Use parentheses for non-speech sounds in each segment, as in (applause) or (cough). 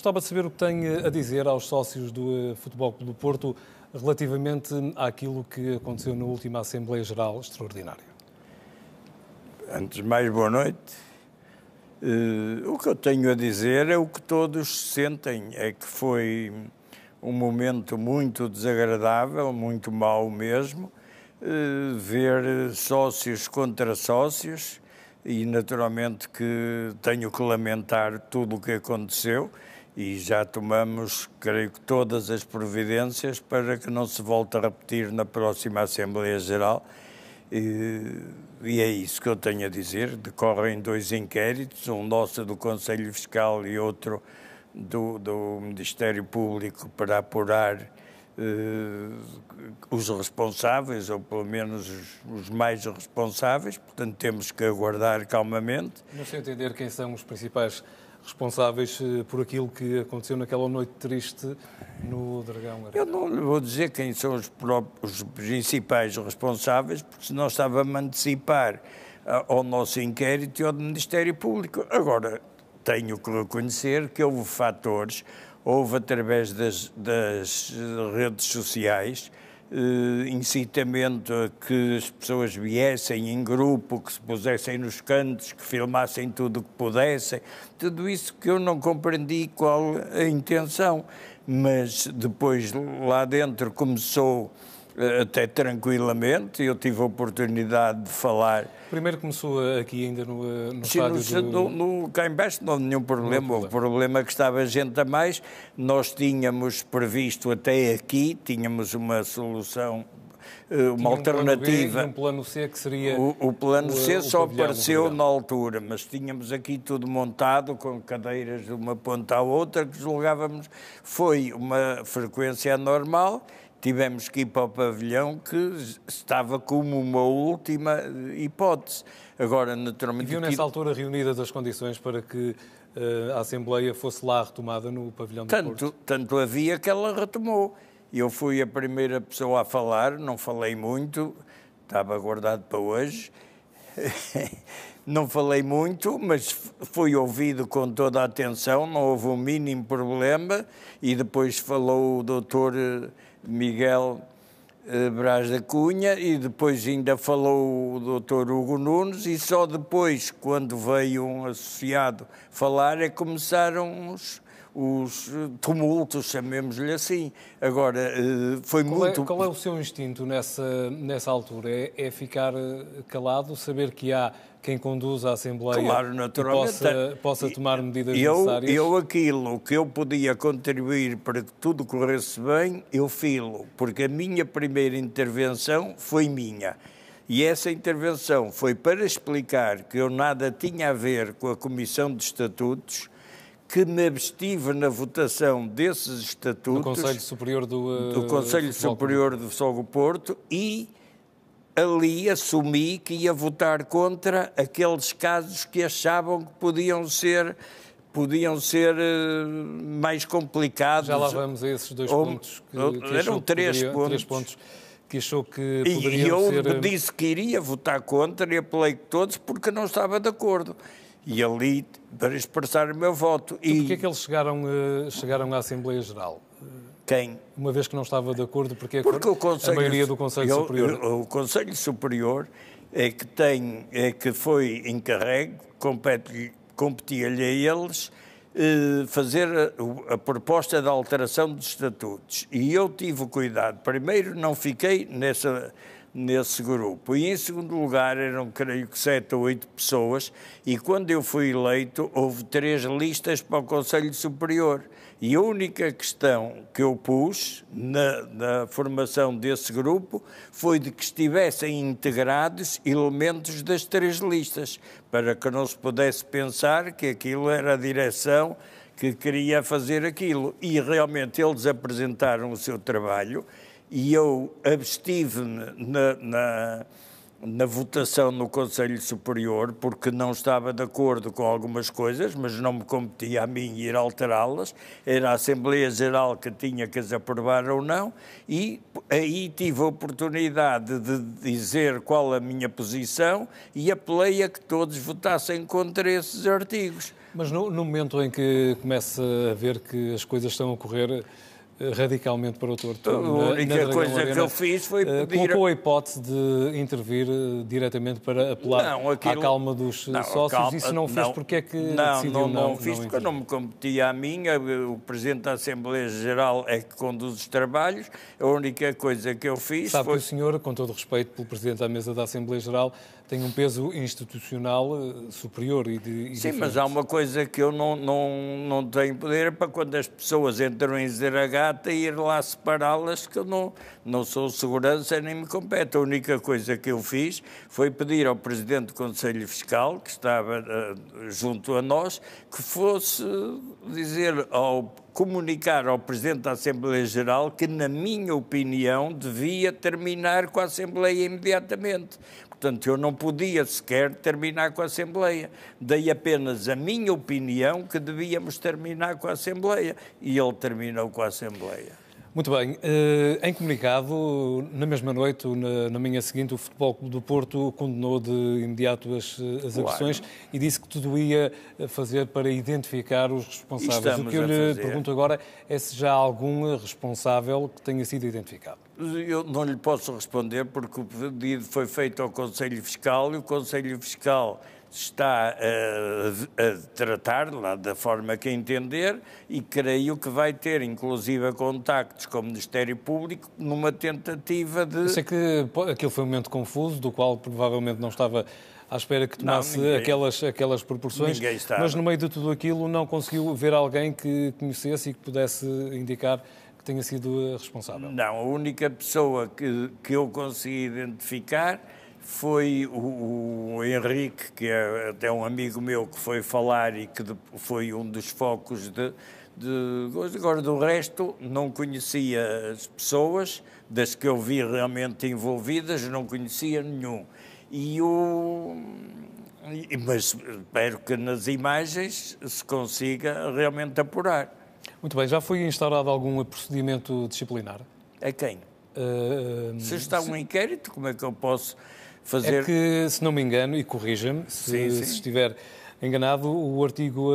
Gostava de saber o que tem a dizer aos sócios do eh, Futebol Clube do Porto relativamente àquilo que aconteceu na última Assembleia Geral Extraordinária. Antes de mais, boa noite. Uh, o que eu tenho a dizer é o que todos sentem, é que foi um momento muito desagradável, muito mau mesmo, uh, ver sócios contra sócios, e naturalmente que tenho que lamentar tudo o que aconteceu, e já tomamos, creio que, todas as providências para que não se volte a repetir na próxima Assembleia Geral. E, e é isso que eu tenho a dizer. Decorrem dois inquéritos, um nosso do Conselho Fiscal e outro do, do Ministério Público para apurar eh, os responsáveis, ou pelo menos os, mais responsáveis, portanto temos que aguardar calmamente. No seu entender, quem são os principais responsáveis eh, por aquilo que aconteceu naquela noite triste no Dragão Eu não lhe vou dizer quem são os, próprios, os principais responsáveis, porque senão estava a antecipar eh, ao nosso inquérito e ao do Ministério Público. Agora, tenho que reconhecer que houve fatores, houve através das, das redes sociais, eh, incitamento a que as pessoas viessem em grupo, que se pusessem nos cantos, que filmassem tudo o que pudessem, tudo isso que eu não compreendi qual a intenção, mas depois lá dentro começou eh, até tranquilamente. Eu tive a oportunidade de falar. Primeiro começou aqui ainda no, eh, no Sim, estádio no, do... no, no, cá em baixo não houve nenhum problema. Houve problema que estava gente a mais. Nós tínhamos previsto até aqui, tínhamos uma solução eh, uma tinha alternativa. Um plano B, um plano C que seria. O, o plano o, C só apareceu na altura, mas tínhamos aqui tudo montado com cadeiras de uma ponta à outra que julgávamos foi uma frequência anormal tivemos que ir para o pavilhão que estava como uma última eh, hipótese. Agora, naturalmente... E viu nessa altura reunidas as condições para que uh, a Assembleia fosse lá retomada no pavilhão do tanto, Porto? Tanto havia que ela retomou. Eu fui a primeira pessoa a falar, não falei muito, estava guardado para hoje. (laughs) não falei muito, mas fui ouvido com toda a atenção, não houve o um mínimo problema. E depois falou o doutor eh, Miguel eh, Brás da Cunha e depois ainda falou o doutor Hugo Nunes e só depois, quando veio um associado falar, é que começaram os os eh, tumultos, chamemos-lhe assim. Agora, eh, foi qual é- muito. É, qual é o seu instinto nessa, nessa altura? É, é ficar eh, calado, saber que há quem conduz a Assembleia claro, naturalmente. Possa, possa tomar medidas eu, necessárias? Eu aquilo que eu podia contribuir para que tudo corresse bem, eu filo, porque a minha primeira intervenção foi minha. E essa intervenção foi para explicar que eu nada tinha a ver com a Comissão de Estatutos, que me abstive na votação desses estatutos. Do Conselho Superior do, uh, do Conselho Futebol Superior do Sogo Porto e ali assumi que ia votar contra aqueles casos que achavam que podiam ser podiam ser eh, mais complicados. Já lá vamos a esses dois Ou, pontos. Que, que eram três, poderia, pontos. três pontos que achou que poderiam e eu ser... Eh, disse que iria votar contra e apelei todos porque não estava de acordo e ali para expressar o meu voto. E, e porquê é que eles chegaram, eh, chegaram à Assembleia Geral? Quem? Uma vez que não estava de acordo, porque, é porque a, Conselho, a maioria do Conselho eu, Superior... o Conselho Superior é que, tem, é que foi encarregue, competia-lhe a eles eh, fazer a, a, proposta de alteração dos estatutos. E eu tive cuidado, primeiro não fiquei nessa nesse grupo. E em segundo lugar eram, creio que, sete ou oito pessoas, e quando eu fui eleito houve três listas para o Conselho Superior. E a única questão que eu pus na, na formação desse grupo foi de que estivessem integrados elementos das três listas, para que não se pudesse pensar que aquilo era a direção que queria fazer aquilo. E realmente eles apresentaram o seu trabalho e eu abstive-me na, na, na, votação no Conselho Superior, porque não estava de acordo com algumas coisas, mas não me competia a mim ir alterá-las. Era a Assembleia Geral que tinha que as aprovar ou não, e aí tive a oportunidade de dizer qual a minha posição e apelei a que todos votassem contra esses artigos. Mas no, no momento em que começa a ver que as coisas estão a ocorrer radicalmente para o torto. Então, a única coisa que eu fiz foi eh, pedir... Colocou a hipótese de intervir eh, diretamente para apelar não, aquilo... à calma dos não, sócios. Calma... Isso não fez. Não, é que não, decidiu não, não, não fiz, não porque eu não me competia a minha. O Presidente da Assembleia Geral é que conduz os trabalhos. A única coisa que eu fiz Sabe foi... que o senhor, com todo respeito pelo Presidente da Mesa da Assembleia Geral, tem um peso institucional eh, superior e, de, e Sim, diferente. mas há uma coisa que eu não, não, não tenho poder é para quando as pessoas entram em Zeragata ir lá separá-las, que eu não, não sou segurança nem me compete. A única coisa que eu fiz foi pedir ao Presidente do Conselho Fiscal, que estava uh, junto a nós, que fosse dizer ao comunicar ao Presidente da Assembleia Geral que, na minha opinião, devia terminar com a Assembleia imediatamente. Portanto, eu não podia sequer terminar com a Assembleia. Dei apenas a minha opinião que devíamos terminar com a Assembleia. E ele terminou com a Assembleia. Muito bem. Eh, em comunicado, na mesma noite, na, manhã seguinte, o Futebol Clube do Porto condenou de imediato as, eh, as agressões claro. e disse que tudo ia eh, fazer para identificar os responsáveis. o que eu lhe pergunto agora é se já há algum responsável que tenha sido identificado. Eu não lhe posso responder porque o pedido foi feito ao Conselho Fiscal e o Conselho Fiscal está a, a tratar lá da forma que entender e creio que vai ter, inclusive, contactos com o Ministério Público numa tentativa de. Eu sei que aquele foi um momento confuso, do qual provavelmente não estava à espera que tomasse não, ninguém, aquelas, aquelas proporções, mas no meio de tudo aquilo não conseguiu ver alguém que conhecesse e que pudesse indicar que tenha sido responsável. Não, a única pessoa que, que eu consegui identificar foi o, o, Henrique, que é até um amigo meu que foi falar e que de, foi um dos focos de, de. Agora, do resto, não conhecia as pessoas, das que eu vi realmente envolvidas, não conhecia nenhum. E o. mas espero que nas imagens se consiga realmente apurar. Muito bem, já foi instaurado algum procedimento disciplinar? A quem? Uh, se está um inquérito, como é que eu posso fazer. É que, se não me engano, e corrija-me se, se, estiver enganado, o artigo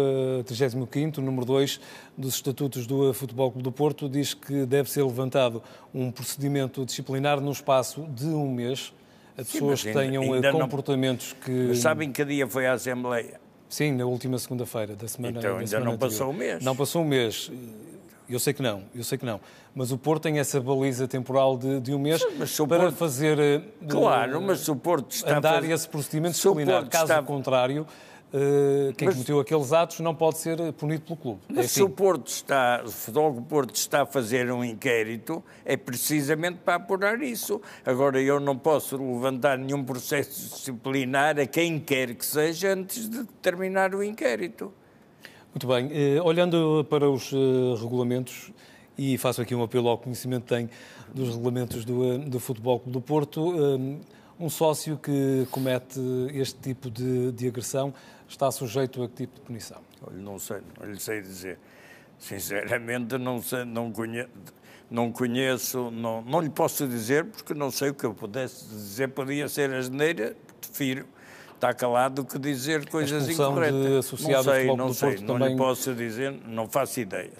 35, eh, número 2 dos Estatutos do Futebol Clube do Porto diz que deve ser levantado um procedimento disciplinar no espaço de um mês a pessoas Sim, que tenham eh, comportamentos não... que. Mas sabem que dia foi à Assembleia? Sim, na última segunda-feira da semana. Então da ainda semana não anterior. passou um mês. Não passou um mês. Eu sei que não, eu sei que não. Mas o Porto tem essa baliza temporal de, de um mês para Porto... fazer. Eh, claro, mas se o Porto está. Andar a... esse procedimento disciplinar. Caso está... contrário, uh, quem mas... cometeu aqueles atos não pode ser eh, punido pelo clube. É mas é se assim. o Porto está. Se logo o Porto está a fazer um inquérito, é precisamente para apurar isso. Agora, eu não posso levantar nenhum processo disciplinar a quem quer que seja antes de terminar o inquérito. Muito bem. Eh, olhando para os eh, regulamentos, e faço aqui um apelo ao conhecimento que tem dos regulamentos do, eh, do Futebol Clube do Porto, um sócio que comete este tipo de, de agressão está sujeito a que tipo de punição? Olha, não sei, não lhe sei dizer. Sinceramente, não, sei, não conheço não conheço, não, não lhe posso dizer, porque não sei o que eu pudesse dizer, podia ser geneira, prefiro está calado do que dizer coisas incorretas. De não sei, do não, sei, não lhe posso dizer, não faço ideia.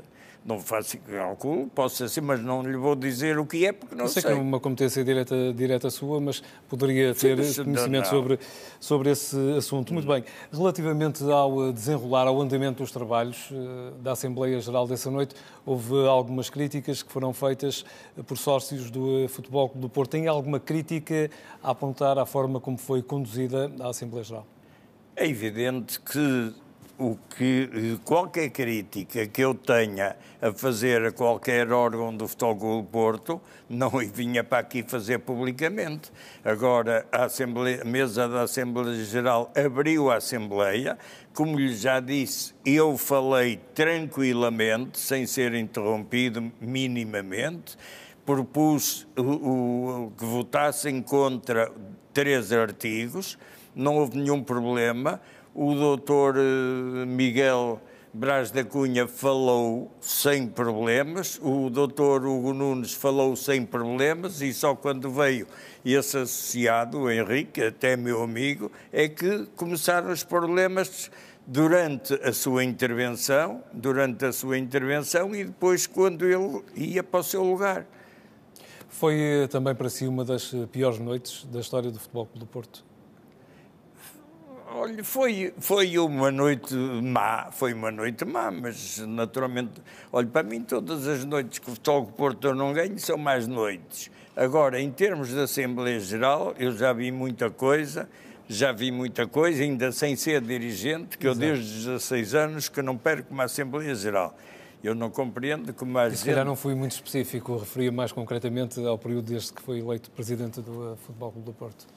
Não faço cálculo, posso ser assim, mas não lhe vou dizer o que é, porque não sei. sei que é uma competência direta, direta sua, mas poderia ter Sim, conhecimento sobre, sobre esse assunto. Muito bem. Relativamente ao eh, desenrolar, ao andamento dos trabalhos eh, da Assembleia Geral dessa noite, houve algumas críticas que foram feitas eh, por sócios do Futebol Clube do Porto. Tem alguma crítica a apontar à forma como foi conduzida a Assembleia Geral? É evidente que o que qualquer crítica que eu tenha a fazer a qualquer órgão do Futebol Porto não (laughs) vinha para aqui fazer publicamente. Agora, a, Assembleia, a mesa da Assembleia Geral abriu a Assembleia, como lhe já disse, eu falei tranquilamente, sem ser interrompido minimamente, propus o, o, que votassem contra três artigos, não houve nenhum problema o doutor eh, Miguel Brás da Cunha falou sem problemas, o doutor Hugo Nunes falou sem problemas e só quando veio esse associado, o Henrique, até meu amigo, é que começaram os problemas durante a sua intervenção, durante a sua intervenção e depois quando ele ia para o seu lugar. Foi eh, também para si uma das eh, piores noites da história do Futebol do Porto? Olha, foi, foi uma noite má, foi uma noite má, mas naturalmente, olha, para mim todas as noites que toco Porto eu não ganho são mais noites. Agora, em termos de Assembleia Geral, eu já vi muita coisa, já vi muita coisa, ainda sem ser dirigente, que Exato. eu desde 16 anos que não perco uma Assembleia Geral. Eu não compreendo como a Se calhar não fui muito específico, referia mais concretamente ao período desde que foi eleito presidente do eh, Futebol Clube do Porto.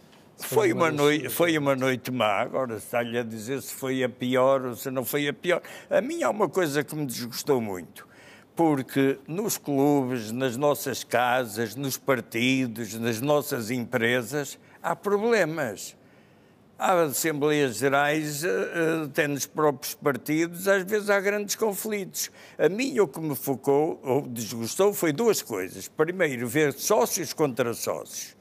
Foi uma, noite, foi uma noite má, agora está-lhe a dizer se foi a pior ou se não foi a pior. A mim é uma coisa que me desgostou muito, porque nos clubes, nas nossas casas, nos partidos, nas nossas empresas, há problemas. Há assembleias gerais, até eh, eh, nos próprios partidos, às vezes há grandes conflitos. A mim o que me focou, ou desgostou, foi duas coisas. Primeiro, ver sócios contra sócios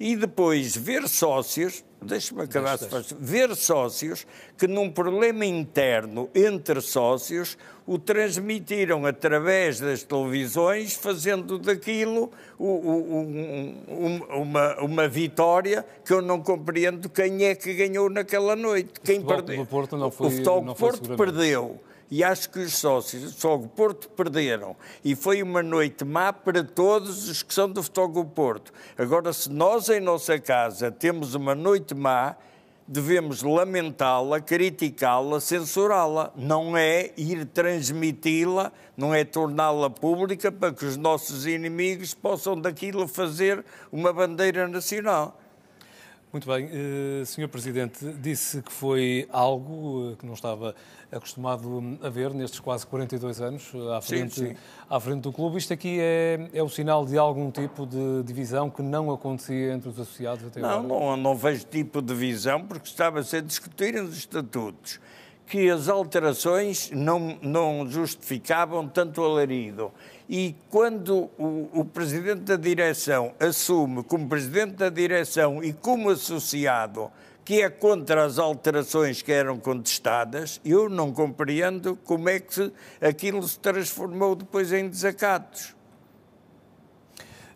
e depois ver sócios, deixa-me acabar se faz, ver sócios que num problema interno entre sócios o transmitiram através das televisões, fazendo daquilo um, uma, uma vitória que eu não compreendo quem é que ganhou naquela noite. Quem o futebol perdeu. Porto não foi, o futebol do Porto perdeu e acho que os sócios do Fogo Porto perderam. E foi uma noite má para todos os que são do Fogo Porto. Agora, se nós em nossa casa temos uma noite má, devemos lamentá-la, criticá-la, censurá-la. Não é ir transmiti-la, não é torná-la pública para que os nossos inimigos possam daquilo fazer uma bandeira nacional. Muito bem. Uh, eh, Sr. Presidente, disse que foi algo eh, que não estava acostumado hum, a ver nestes quase 42 anos eh, à frente, sim, sim. À frente do clube. Isto aqui é, é o sinal de algum tipo de divisão que não acontecia entre os associados até não, agora? Não, não vejo tipo de divisão porque estava -se a ser discutir os estatutos que as alterações não, não justificavam tanto alarido. E quando o, o, presidente da direção assume, como presidente da direção e como associado, que é contra as alterações que eram contestadas, eu não compreendo como é que aquilo se transformou depois em desacatos.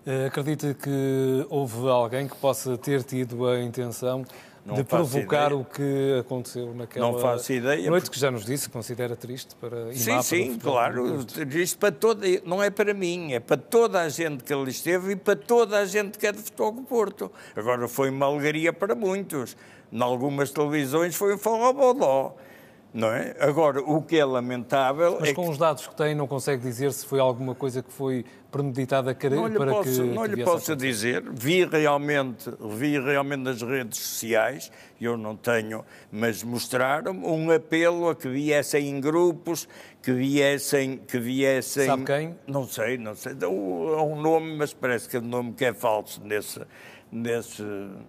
Eh, acredita que houve alguém que possa ter tido a intenção não de provocar ideia. o que aconteceu naquela não faço ideia, noite, porque... que já nos disse, considera triste para Sim, sim, claro, triste para toda, não é para mim, é para toda a gente que ali esteve e para toda a gente que é de Futebol do Porto. Agora foi uma alegria para muitos, em algumas televisões foi um forró-bodó. Não é? Agora, o que é lamentável. Mas é com que... os dados que tem, não consegue dizer se foi alguma coisa que foi premeditada para não lhe para posso, que Não lhe posso dizer, vi realmente, vi realmente nas redes sociais, eu não tenho, mas mostraram um apelo a que viessem em grupos, que viessem, que viessem... Sabe quem? Não sei, não sei, é um nome, mas parece que é um nome que é falso nesse, nesse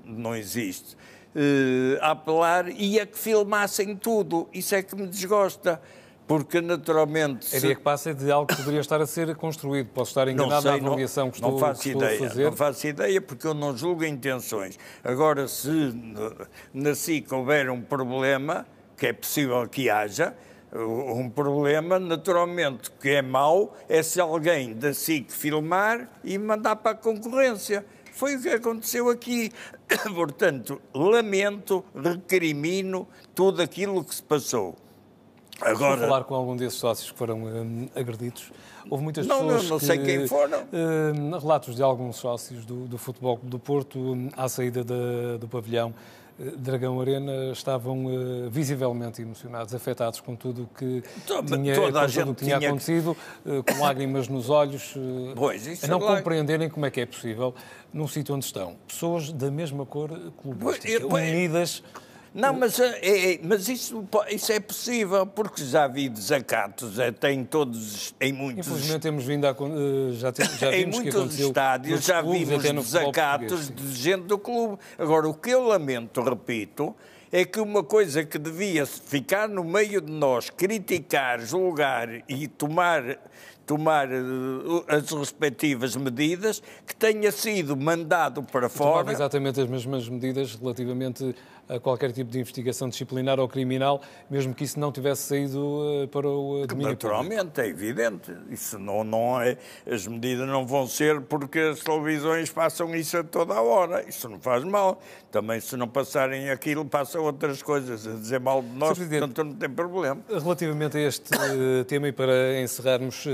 não existe. Uh, a apelar e a que filmassem tudo, isso é que me desgosta porque naturalmente... A ideia que passa é de algo que poderia estar a ser construído. Posso estar enganado sei, na avaliação não, que estou, não faço que estou ideia, a fazer? Não faço ideia, porque eu não julgo intenções. Agora, se na SIC houver um problema, que é possível que haja, uh, um problema, naturalmente, que é mau, é se alguém da SIC filmar e mandar para a concorrência. Foi o que aconteceu aqui. (coughs) Portanto, lamento, recrimino tudo aquilo que se passou. Agora... falar com algum desses sócios que foram hum, agredidos. Houve muitas não, pessoas. Não, não que, sei quem foram. Hum, relatos de alguns sócios do, do Futebol do Porto hum, à saída do pavilhão. Eh, Dragão Arena estavam uh, visivelmente emocionados, afetados com tudo o que tinha, toda a gente tinha, tinha acontecido, uh, com lágrimas nos olhos, uh, pois, a é não compreenderem como é que é possível, num sítio onde estão pessoas da mesma cor clubística, pois, pois, unidas não, mas, é, mas isso, isso é possível, porque já vi desacatos até em todos, em muitos... Infelizmente temos vindo a... Já, te, já (laughs) Em muitos estádios já vimos desacatos de gente do clube. Agora, o que eu lamento, repito, é que uma coisa que devia ficar no meio de nós, criticar, julgar e tomar, tomar as respectivas medidas, que tenha sido mandado para que fora. Exatamente as mesmas medidas relativamente a qualquer tipo de investigação disciplinar ou criminal, mesmo que isso não tivesse saído eh, para o eh, domínio Naturalmente, público. é evidente. Isso não, não é, as medidas não vão ser porque as televisões passam isso a toda a hora. Isso não faz mal. Também se não passarem aquilo, passam outras coisas a dizer mal de nós, portanto não tem problema. Relativamente a este eh, tema e para encerrarmos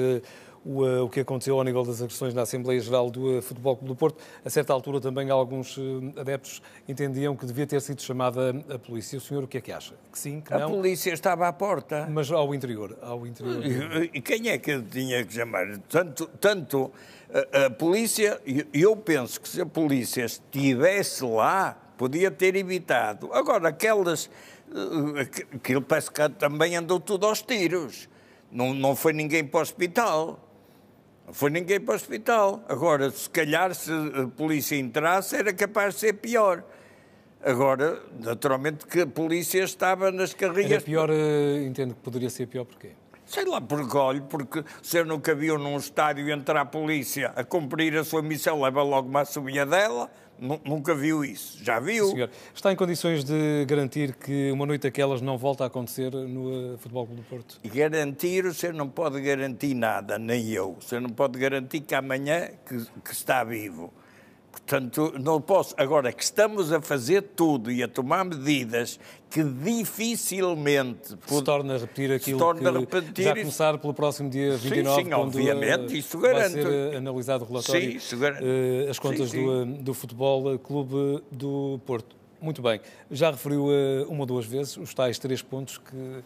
o, eh, o que aconteceu ao nível das agressões na Assembleia Geral do eh, Futebol Clube do Porto. A certa altura também alguns eh, adeptos entendiam que devia ter sido chamada a polícia. O senhor o que é que acha? Que sim, que não? A polícia estava à porta. Mas ao interior, ao interior. E quem é que tinha que chamar? Tanto, tanto a, a polícia, eu penso que se a polícia estivesse lá, podia ter evitado. Agora, aquelas. Aquilo parece que também andou tudo aos tiros. Não, não foi ninguém para o hospital foi ninguém para o hospital. Agora, se calhar, se a polícia entrasse, era capaz de ser pior. Agora, naturalmente que a polícia estava nas carrinhas... Era pior, eh, entendo que poderia ser pior, porquê? Sei lá, orgulho, porque se eu nunca viu num estádio entrar a polícia a cumprir a sua missão, leva logo uma subida dela, Nunca viu isso. Já viu? Está em condições de garantir que uma noite daquelas não volta a acontecer no eh, Futebol Clube do Porto? Garantir, você não pode garantir nada, nem eu. Você não pode garantir que amanhã que, que está vivo. Portanto, não posso. Agora que estamos a fazer tudo e a tomar medidas que dificilmente. Se torna a repetir aquilo se torna que a repetir já começar pelo próximo dia 29, sim, sim, obviamente, eh, isso garanto. vai ser eh, analisado o relatório, sim, isso eh, as contas sim, sim. Do, do Futebol Clube do Porto. Muito bem, já referiu uma ou duas vezes os tais três pontos que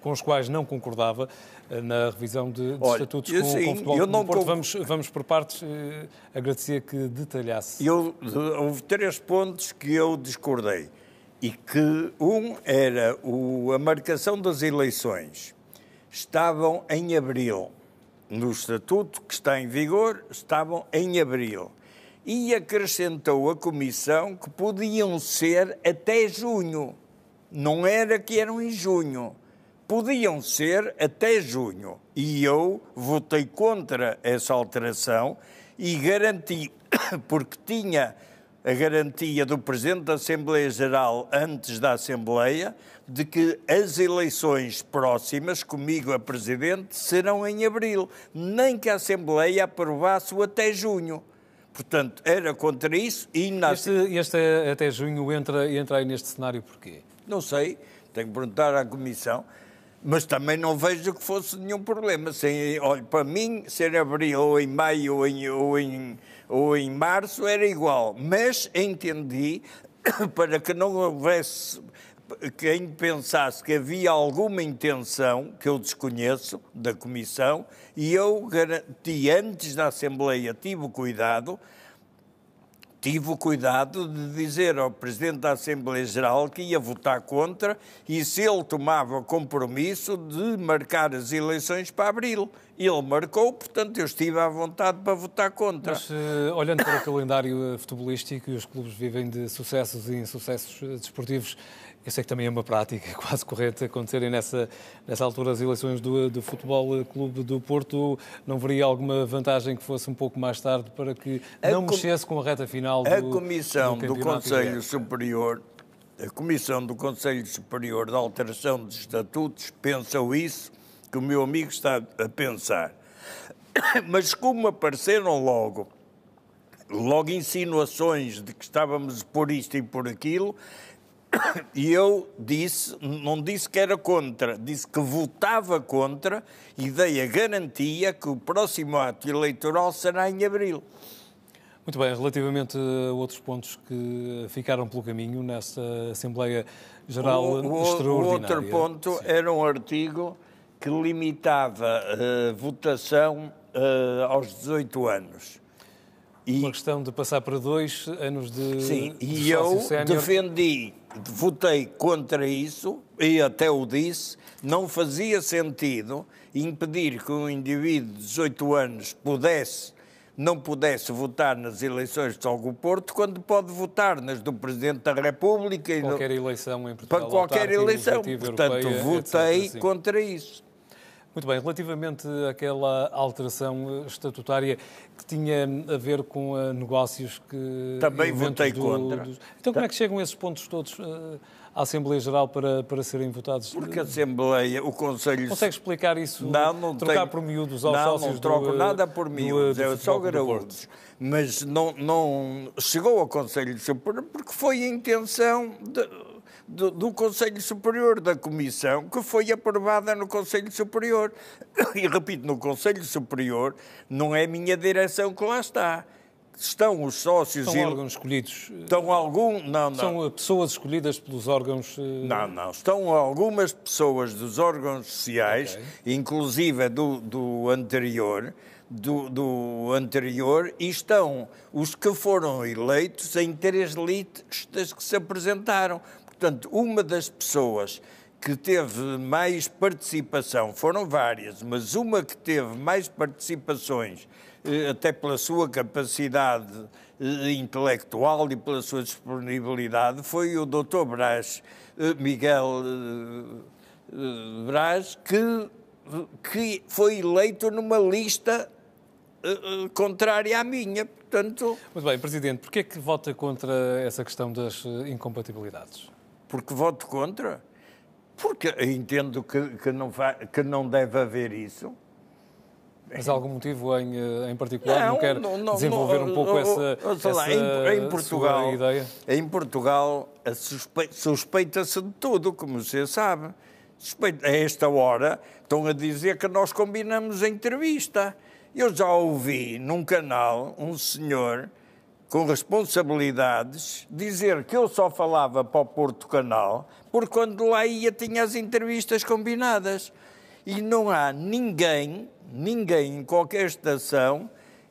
com os quais não concordava eh, na revisão de, de Olha, estatutos eu, com, sim, com o futebol eu não Porto. Vamos, vamos por partes. Eh, agradecia que detalhasse. Eu, houve três pontos que eu discordei. E que um era o, a marcação das eleições. Estavam em abril. No estatuto que está em vigor, estavam em abril e acrescentou a comissão que podiam ser até junho. Não era que eram em junho podiam ser até junho. E eu votei contra essa alteração e garanti, (coughs) porque tinha a garantia do Presidente da Assembleia Geral antes da Assembleia de que as eleições próximas, comigo a Presidente, serão em abril, nem que a Assembleia aprovasse-o até junho. Portanto, era contra isso e... Na... Este, este até junho entra, entra aí neste cenário porquê? Não sei, tenho que perguntar à Comissão mas também não vejo que fosse nenhum problema. Sem, olha, para mim, ser abril ou em maio ou em, ou em, ou em março era igual, mas entendi (coughs) para que não houvesse quem pensasse que havia alguma intenção, que eu desconheço, da Comissão, e eu garanti antes da Assembleia, tive cuidado, tive o cuidado de dizer ao Presidente da Assembleia Geral que ia votar contra e se ele tomava compromisso de marcar as eleições para abril. Ele marcou, portanto, eu estive à vontade para votar contra. Mas, eh, olhando para o calendário eh, futebolístico, e os clubes vivem de sucessos e insucessos eh, desportivos, eu sei que também é uma prática (laughs) quase corrente acontecerem nessa, nessa altura as eleições do, do Futebol Clube do Porto. Não veria alguma vantagem que fosse um pouco mais tarde para que a não com... mexesse com a reta final do A Comissão do, do Conselho Superior, a Comissão do Conselho Superior da Alteração de Estatutos pensou isso que o meu amigo está a pensar. (coughs) Mas como apareceram logo, logo insinuações de que estávamos por isto e por aquilo, e eu disse, não disse que era contra, disse que votava contra e dei a garantia que o próximo ato eleitoral será em abril. Muito bem, relativamente a outros pontos que ficaram pelo caminho nessa Assembleia Geral o, o, Extraordinária. O outro ponto Sim. era um artigo que limitava a eh, votação eh, aos 18 anos. E... Uma questão de passar para dois anos de. Sim, de e eu defendi, votei contra isso e até o disse. Não fazia sentido impedir que um indivíduo de 18 anos pudesse, não pudesse votar nas eleições de São Porto, quando pode votar nas do Presidente da República. Qualquer eleição em Portugal. Para qualquer eleição. Portanto, votei etc, contra isso. Muito bem, relativamente àquela alteração eh, estatutária que tinha a ver com eh, negócios que. Também votei do, contra. Dos... Então, como é que chegam esses pontos todos eh, à Assembleia Geral para, para serem votados? Porque a Assembleia, o Conselho. Consegue explicar isso? Não, não Trocar tenho... por miúdos aos não, sócios? Não, troco do, nada por miúdos, do, é só graúdos. Mas não, não chegou ao Conselho Superior porque foi a intenção. De do, do Conselho Superior da Comissão, que foi aprovada no Conselho Superior. (coughs) E repito, no Conselho Superior não é a minha direção que lá está estão os sócios... São e... órgãos escolhidos. Eh, estão algum... Não, não. São eh, pessoas escolhidas pelos órgãos... Eh, não, não. Estão algumas pessoas dos órgãos sociais, okay. inclusive do, do anterior, do, do, anterior, e estão os que foram eleitos em três listas que se apresentaram. Portanto, uma das pessoas que teve mais participação, foram várias, mas uma que teve mais participações, eh, até pela sua capacidade eh, intelectual e pela sua disponibilidade, foi o Dr. Brás, eh, Miguel Brás, que, que foi eleito numa lista contrária à minha, portanto... Muito bem, Presidente, porquê é que vota contra essa questão das incompatibilidades? porque voto contra, porque entendo que, que, não, que não deve haver isso. Mas há algum motivo em, eh, em particular? Não, não quer não, não, desenvolver um pouco essa, essa lá, em, em Portugal, ideia? Em Portugal suspe, suspeita-se de tudo, como você sabe. Suspeita, a esta hora estão a dizer que nós combinamos a entrevista. Eu já ouvi num canal um senhor com responsabilidades, dizer que eu só falava para o Porto Canal, porque quando lá ia tinha as entrevistas combinadas. E não há ninguém, ninguém em qualquer estação,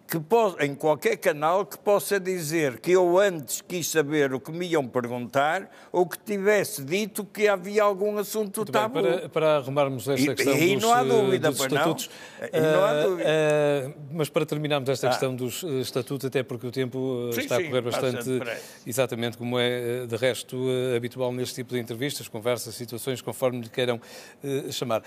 que em qualquer canal que possa dizer que eu antes quis saber o que me iam perguntar ou que tivesse dito que havia algum assunto Muito tabu. Bem, para, para arrumarmos esta e, questão e dos, não há eh, dúvida, dos estatutos, não. não há eh, dúvida. Uh, mas para terminarmos esta ah. questão dos estatutos, até porque o tempo sim, está sim, a correr bastante, exatamente como é de resto habitual neste tipo de entrevistas, conversas, situações, conforme lhe queiram uh, chamar.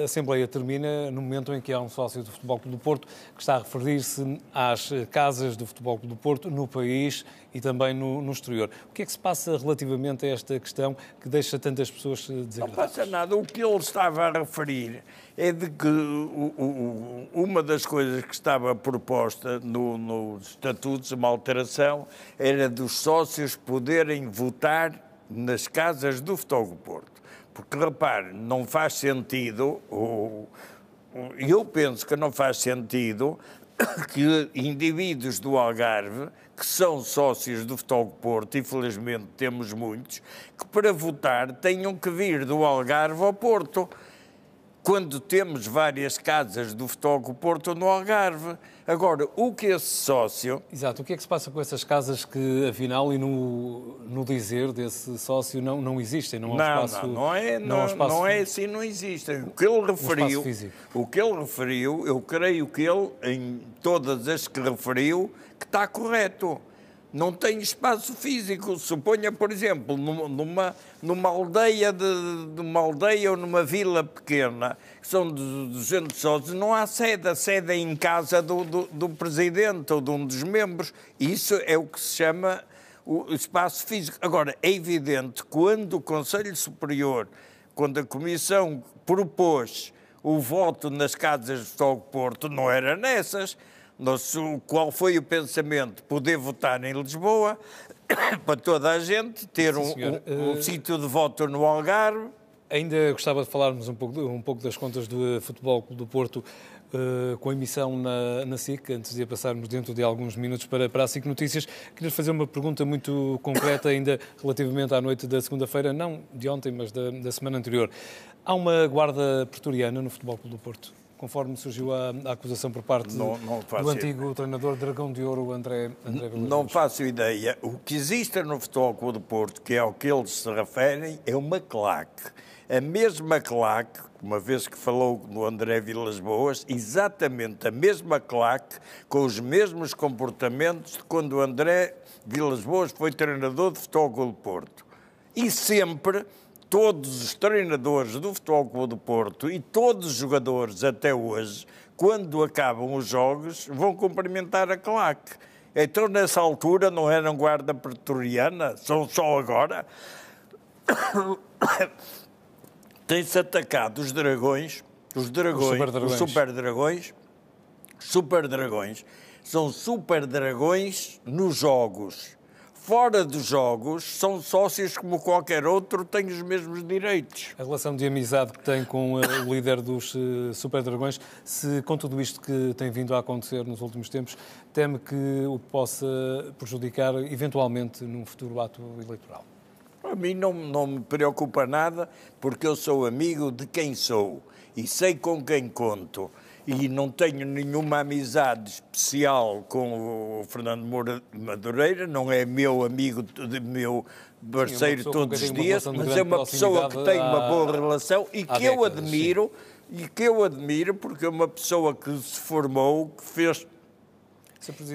a Assembleia termina no momento em que há um sócio do Futebol do Porto que está a referir expandir-se às casas do Futebol Clube do Porto no país e também no, no, exterior. O que é que se passa relativamente a esta questão que deixa tantas pessoas eh, desagradadas? Não passa nada. O que ele estava a referir é de que o, o, uma das coisas que estava proposta no, no uma alteração, era dos sócios poderem votar nas casas do Futebol do Porto. Porque, repare, não faz sentido, ou, eu penso que não faz sentido que indivíduos do Algarve, que são sócios do Futebol Porto, infelizmente temos muitos, que para votar tenham que vir do Algarve ao Porto quando temos várias casas do Fotógrafo Porto no Algarve. Agora, o que esse sócio. Exato, o que é que se passa com essas casas que, afinal, e no, no dizer desse sócio, não, não existem? Não, há um espaço, não, não, é, não, não, é, espaço... não é assim, não existem. O que ele referiu, o que ele referiu, eu creio que ele, em todas as que referiu, que está correto não tem espaço físico. Suponha, por exemplo, numa, numa aldeia de, de uma aldeia ou numa vila pequena, que são 200 sócios, não há sede. A sede é em casa do, do, do, presidente ou de um dos membros. Isso é o que se chama o espaço físico. Agora, é evidente, quando o Conselho Superior, quando a Comissão propôs o voto nas casas de Togo Porto, não era nessas. Qual foi o pensamento? Poder votar em Lisboa (coughs) para toda a gente, ter Sim, um, um, um uh... sítio de voto no Algarve. Ainda gostava de falarmos um pouco, um pouco das contas do eh, Futebol Clube do Porto. Uh, com a emissão na, na SIC, antes de passarmos dentro de alguns minutos para, para a SIC Notícias, queria fazer uma pergunta muito concreta (coughs) ainda relativamente à noite da segunda-feira, não de ontem, mas da, da semana anterior. Há uma guarda pretoriana no Futebol Clube do Porto? conforme surgiu a, a acusação por parte não, não do antigo treinador Dragão de Ouro, André, André Não, não faço ideia. O que existe no Futebol Clube do Porto, que é ao que eles se referem, é uma claque. A mesma claque uma vez que falou no André Vilas Boas, exatamente a mesma claque, com os mesmos comportamentos de quando o André Vilas Boas foi treinador de futebol do Porto. E sempre todos os treinadores do Futebol Clube do Porto e todos os jogadores até hoje, quando acabam os jogos, vão cumprimentar a claque. Então, nessa altura, não eram é guarda pretoriana, são só agora. (coughs) Tem-se atacado os dragões, os dragões, os super dragões, os super dragões, super dragões. São super dragões nos jogos fora dos jogos, são sócios como qualquer outro, têm os mesmos direitos. A relação de amizade que tem com eh, o líder dos eh, Super Dragões, se com tudo isto que tem vindo a acontecer nos últimos tempos, teme que o possa prejudicar eventualmente num futuro ato eleitoral? A mim não, não me preocupa nada, porque eu sou amigo de quem sou e sei com quem conto e não tenho nenhuma amizade especial com o Fernando Moura Madureira, não é meu amigo, meu parceiro Sim, todos os dias, mas é uma pessoa que tem uma boa relação e que eu admiro, sim. e que eu admiro porque é uma pessoa que se formou, que fez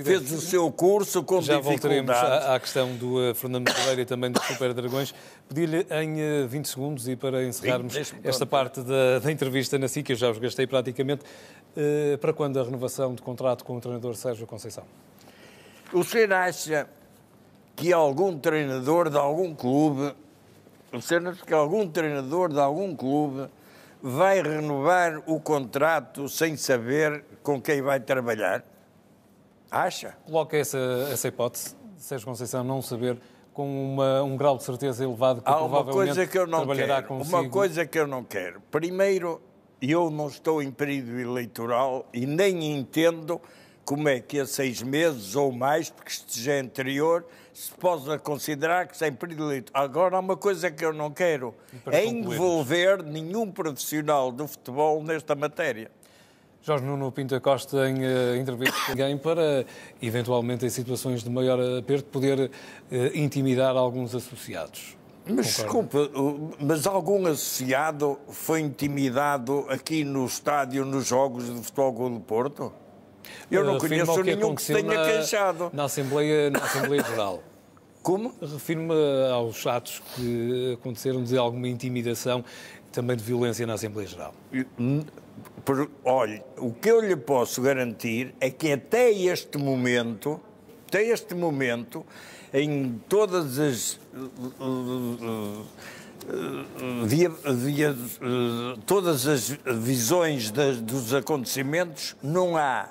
fez o seu curso com Já voltaremos à, à, questão do uh, Fernando Madureira e também do Super Dragões. Pedi-lhe em uh, eh, 20 segundos e para encerrarmos esta parte da, da, entrevista na SIC, eu já vos gastei praticamente, eh, para quando a renovação de contrato com o treinador Sérgio Conceição? O senhor acha que algum treinador de algum clube, o senhor acha que algum treinador de algum clube vai renovar o contrato sem saber com quem vai trabalhar? Acha? Coloca essa, essa hipótese, Sérgio Conceição não saber com uma, um grau de certeza elevado que Há uma provavelmente coisa que eu não trabalhará quero. Consigo. Uma coisa que eu não quero. Primeiro, eu não estou em período eleitoral e nem entendo como é que a seis meses ou mais, porque esteja é anterior, se possa considerar que sem período eleitoral. Agora, há uma coisa que eu não quero, é envolver nenhum profissional do futebol nesta matéria. Jorge Nuno Pinta Costa em uh, entrevista com alguém para, eventualmente em situações de maior aperto, poder uh, intimidar alguns associados. Mas Concordo. desculpa, mas algum associado foi intimidado aqui no estádio nos jogos de futebol do Porto? Eu não conheço que nenhum que se tenha na, queixado. Na Assembleia, na Assembleia Geral. Como? Refiro-me aos atos que aconteceram de alguma intimidação, também de violência na Assembleia Geral. Olhe, o que eu lhe posso garantir é que até este momento até este momento, em todas as. Via, via todas as visões das, dos acontecimentos, não há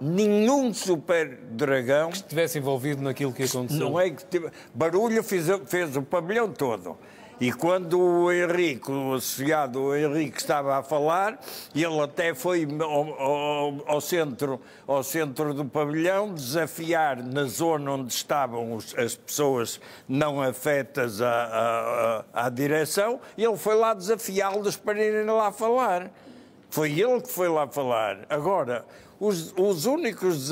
nenhum super dragão que estivesse envolvido naquilo que aconteceu. Não é que barulho fez, fez o pavilhão todo. E quando o Henrique, o associado Henrique, estava a falar, ele até foi ao, ao, ao, centro, ao centro do pavilhão desafiar na zona onde estavam os, as pessoas não afetas à, à, à direção, ele foi lá desafiá-los para irem lá falar. Foi ele que foi lá falar. Agora, os, os únicos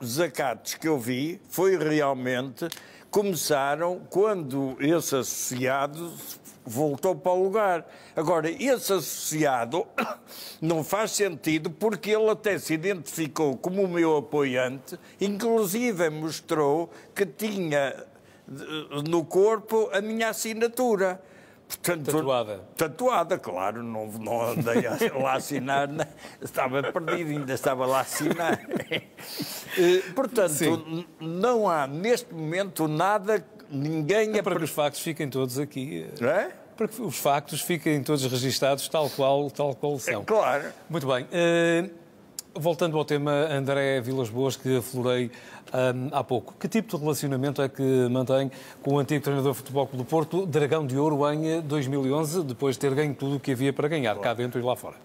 desacatos que eu vi foi realmente começaram quando esse associado voltou para o lugar. Agora, esse associado (coughs) não faz sentido porque ele até se identificou como o meu apoiante, inclusive mostrou que tinha eh, no corpo a minha assinatura. Portanto, tatuada. Tatuada, claro, não, não andei (laughs) lá a assinar, né? estava perdido, ainda estava lá a assinar. (laughs) Eh, portanto, Sim. não há neste momento nada, ninguém... É para a... que os factos fiquem todos aqui. Eh, é? Para que os factos fiquem todos registados tal qual, tal qual é são. É, claro. Muito bem. Uh... Voltando ao tema André Vilas Boas, que aflorei um, há pouco, que tipo de relacionamento é que mantém com o antigo treinador de futebol do Porto, Dragão de Ouro, em 2011, eh, depois de ter ganho tudo o que havia para ganhar, Bom. cá dentro e lá fora?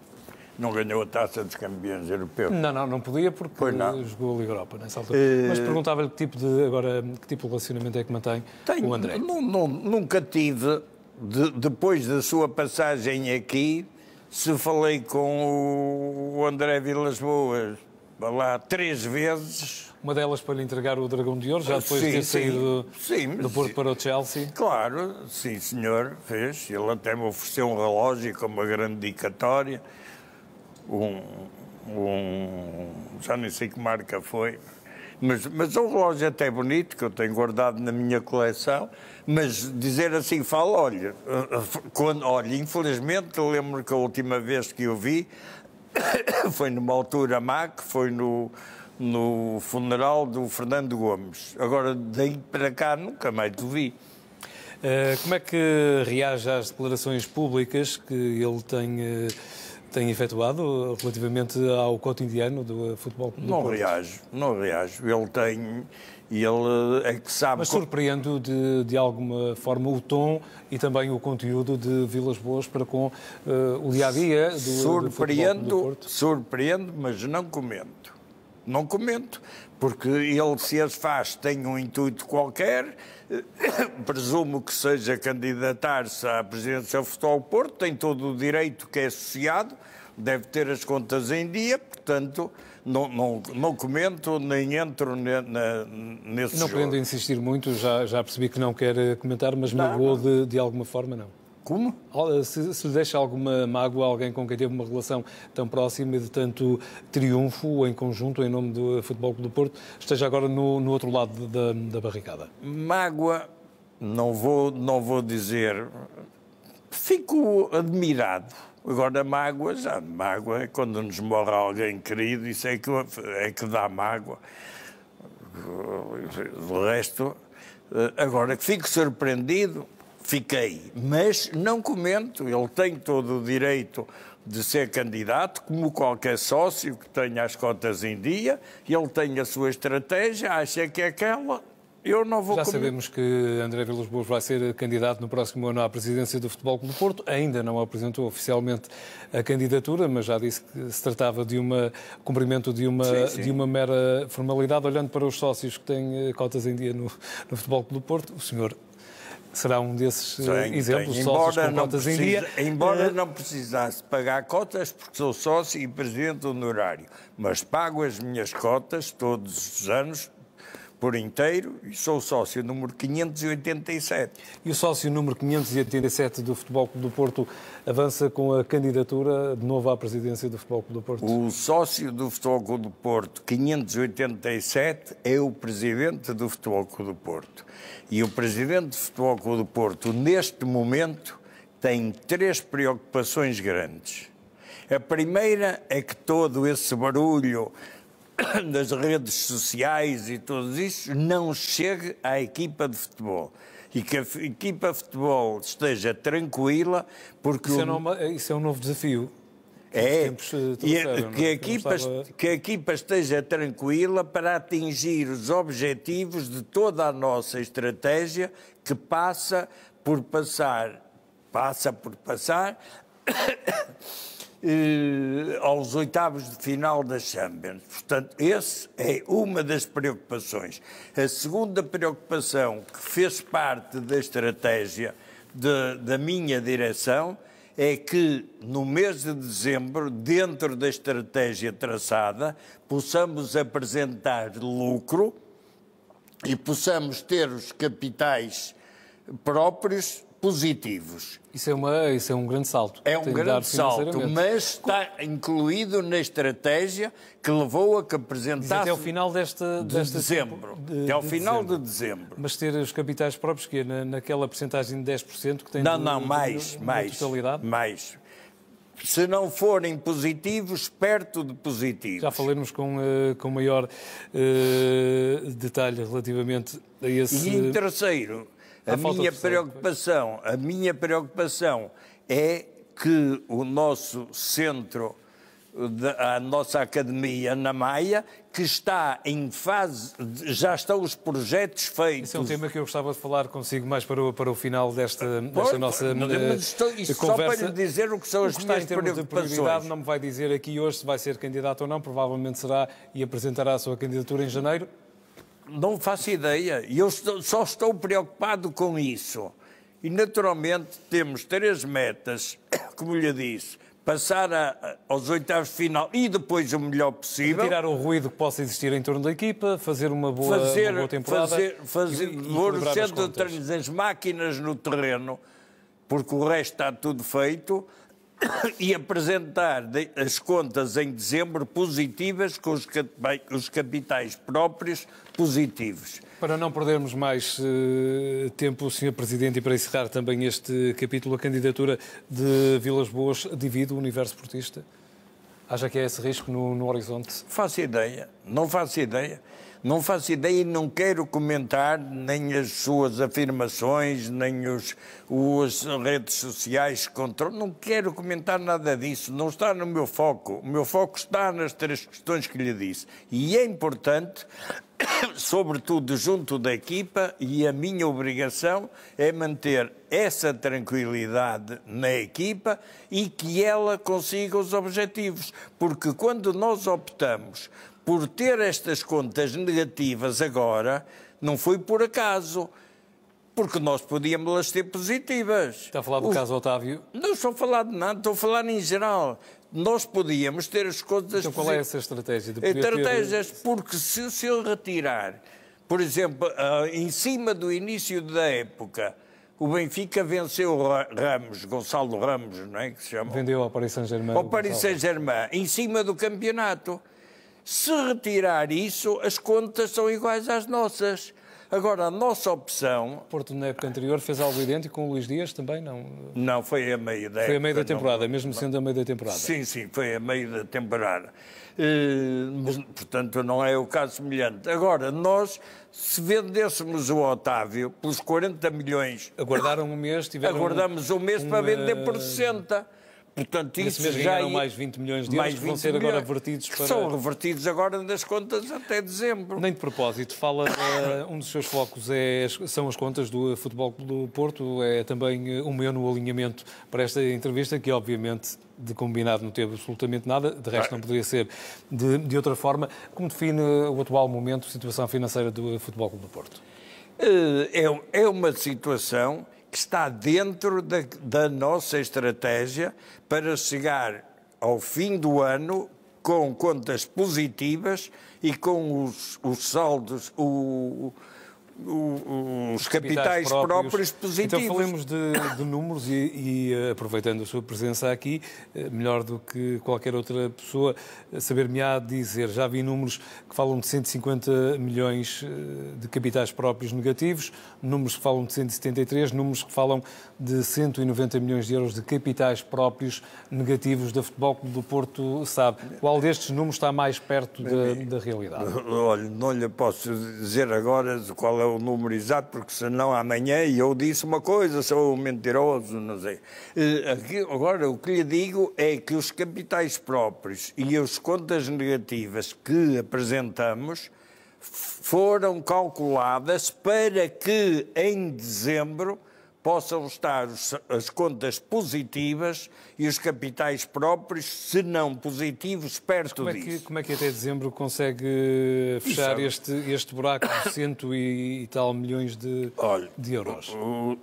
Não ganhou a taça dos campeões europeus. Não, não, não podia porque não. jogou a Liga Europa nessa altura. É... Mas perguntava-lhe que tipo de agora que tipo de relacionamento é que mantém Tenho, o André. Não, não, nunca tive, de, depois da sua passagem aqui, se falei com o André Vilas Boas lá três vezes. Uma delas para lhe entregar o Dragão de Ouro, já ah, depois sim, de ter sim, saído sim, do Porto para o Chelsea? Claro, sim senhor, fez. Ele até me ofereceu um relógio com uma grande dedicatória, um, um já nem sei que marca foi, mas, mas relógio é até bonito, que eu tenho guardado na minha coleção, mas dizer assim, fala, olha, quando, olha, infelizmente, lembro que a última vez que eu vi (coughs) foi numa altura má, que foi no, no funeral do Fernando Gomes. Agora, daí para cá, nunca mais o vi. Eh, como é que reage às declarações públicas que ele tem... Eh, tem efetuado relativamente ao cotidiano do futebol? Do não Porto? reajo, não reajo. Ele tem, ele é que sabe... Mas surpreendo de, de alguma forma o tom e também o conteúdo de Vilas Boas para com uh, o dia-a-dia -dia do, surpreendo, do futebol do Porto. Surpreendo, mas não comento. Não comento, porque ele se as faz tem um intuito qualquer, (coughs) presumo que seja candidatar-se à presidência do Futebol Porto, tem todo o direito que é associado, deve ter as contas em dia, portanto, não, não, não comento nem entro ne, na, nesse Não jogo. pretendo insistir muito, já, já percebi que não quer comentar, mas me magoou de, de alguma forma, não? Como? Eh, se, se, deixa alguma mágoa alguém com quem teve uma relação tão próxima e de tanto triunfo em conjunto, em nome do eh, Futebol Clube do Porto, esteja agora no, no outro lado da, da, barricada? Mágoa, não vou, não vou dizer. Fico admirado. Agora, mágoa, já mágoa é quando nos morre alguém querido, isso é que, é que dá mágoa. De resto, eh, agora que fico surpreendido, Fiquei, mas não comento, ele tem todo o direito de ser candidato, como qualquer sócio que tenha as cotas em dia, ele tem a sua estratégia, acha que é aquela, eu não vou Já comer. sabemos que André Vilas Boas vai ser candidato no próximo ano à presidência do Futebol Clube do Porto. Ainda não apresentou oficialmente a candidatura, mas já disse que se tratava de um cumprimento de uma, sim, sim. de uma mera formalidade. Olhando para os sócios que têm eh, cotas em dia no, no Futebol Clube do Porto, o senhor será um desses tem, eh, exemplos, tem. Embora com não cotas precisa, em dia. Embora eh, não precisasse pagar cotas, porque sou sócio e presidente honorário, mas pago as minhas cotas todos os anos por inteiro e sou sócio número 587. E o sócio número 587 do Futebol Clube do Porto avança com a candidatura de novo à presidência do Futebol Clube do Porto? O sócio do Futebol Clube do Porto 587 é o presidente do Futebol Clube do Porto. E o presidente do Futebol Clube do Porto, neste momento, tem três preocupações grandes. A primeira é que todo esse barulho (coughs) das redes sociais e tudo isso não chegue à equipa de futebol. E que a equipa de futebol esteja tranquila, porque. Isso, é o... é, uma... isso é um novo desafio. É, eh, e que, a é? equipa, estava... que a equipa esteja tranquila para atingir os objetivos de toda a nossa estratégia, que passa por passar, passa por passar (coughs) eh, aos oitavos de final da Champions. Portanto, essa é uma das preocupações. A segunda preocupação que fez parte da estratégia de, da minha direção é que no mês de dezembro, dentro da estratégia traçada, possamos apresentar lucro e possamos ter os capitais próprios positivos. Isso é, uma, isso é um grande salto. É um grande salto, mas está incluído na estratégia que levou a que apresentasse... até ao final desta... De desta dezembro. De, até ao de final dezembro. de dezembro. Mas ter os capitais próprios, que é na, naquela percentagem de 10% que tem... Não, não, mais, mais, totalidade? mais se não forem positivos, perto de positivos. Já falaremos com, uh, com maior uh, detalhe relativamente a esse. E em terceiro, a, minha preocupação, a minha preocupação é que o nosso centro, a nossa academia na Maia, que está em fase, já estão os projetos feitos. Esse é um tema que eu gostava de falar consigo mais para o, para o final desta, desta nossa eh, mas estou, conversa. Só para lhe dizer o que são as minhas preocupações. Não me vai dizer aqui hoje se vai ser candidato ou não, provavelmente será e apresentará a sua candidatura em janeiro não faço ideia. E eu estou, só estou preocupado com isso. E, naturalmente, temos três metas, (coughs) como lhe disse. Passar a, aos oitavos de final e depois o melhor possível. Tirar o ruído que possa existir em torno da equipa, fazer uma boa, fazer, uma boa temporada. Fazer, fazer, e, e as máquinas no terreno, porque o resto está tudo feito (coughs) e apresentar as contas em dezembro positivas com os capitais próprios positivos. Para não perdermos mais uh, tempo, Sr. Presidente, e para encerrar também este capítulo, a candidatura de Vilas Boas divide o universo portista? Acha que é esse risco no, no horizonte? Faço ideia, não faço ideia. Não faço ideia e não quero comentar nem as suas afirmações, nem os, os redes sociais contra. Não quero comentar nada disso. Não está no meu foco. O meu foco está nas três questões que lhe disse. E é importante (coughs) sobretudo junto da equipa, e a minha obrigação é manter essa tranquilidade na equipa e que ela consiga os objetivos. Porque quando nós optamos por ter estas contas negativas agora, não foi por acaso porque nós podíamos las ter positivas. Está a falar do o... caso Otávio? Não estou a falar de nada, estou a falar em geral. Nós podíamos ter as contas. Então qual é essa estratégia? De Estratégias, ter... porque se, se eu retirar, por exemplo, uh, em cima do início da época, o Benfica venceu Ramos, Gonçalo Ramos, não é que se chama? Vendeu ao Paris Saint-Germain. Ao Paris Saint-Germain, em cima do campeonato. Se retirar isso, as contas são iguais às nossas. Agora, a nossa opção. Porto, na época anterior, fez algo idêntico com o Luís Dias também, não? Não, foi a meio da Foi a meio da temporada, não... mesmo sendo a meio da temporada. Sim, sim, foi a meio da temporada. Eh, portanto, não é o caso semelhante. Agora, nós, se vendêssemos o Otávio pelos 40 milhões. Aguardaram um mês, tiveram. Aguardamos um mês uma... para vender eh, por 60 Portanto, isso mesmo já ganharam mais 20 milhões de euros que vão ser agora vertidos para... São revertidos agora nas contas até dezembro. Nem de propósito, fala, uh, um dos seus focos é, são as contas do Futebol do Porto, é também o meu no alinhamento para esta entrevista, que obviamente de combinado não teve absolutamente nada, de resto não poderia ser de, de outra forma. Como define eh, o atual momento, a situação financeira do Futebol do Porto? Eh, é, é uma situação que está dentro da, da nossa estratégia para chegar ao fim do ano com contas positivas e com os, os saldos, o, os, capitais, próprios. Então positivos. Então falemos de, de números e, e, eh, aproveitando a sua presença aqui, eh, melhor do que qualquer outra pessoa, eh, saber-me-á dizer, já vi números que falam de 150 milhões de capitais próprios negativos, números que falam de 173, números que falam de 190 milhões de euros de capitais próprios negativos da Futebol Clube do Porto, sabe? Qual destes números está mais perto da, da realidade? Olha, não lhe posso dizer agora qual é o o número exato, porque senão amanhã eu disse uma coisa, sou mentiroso, não sei. Eh, agora, o que lhe digo é que os capitais próprios e as contas negativas que apresentamos foram calculadas para que em dezembro possam estar as contas positivas e os capitais próprios, se não positivos, perto como é que, disso. Como é que até dezembro consegue fechar este, este buraco de cento e, e tal milhões de, Olha, de euros?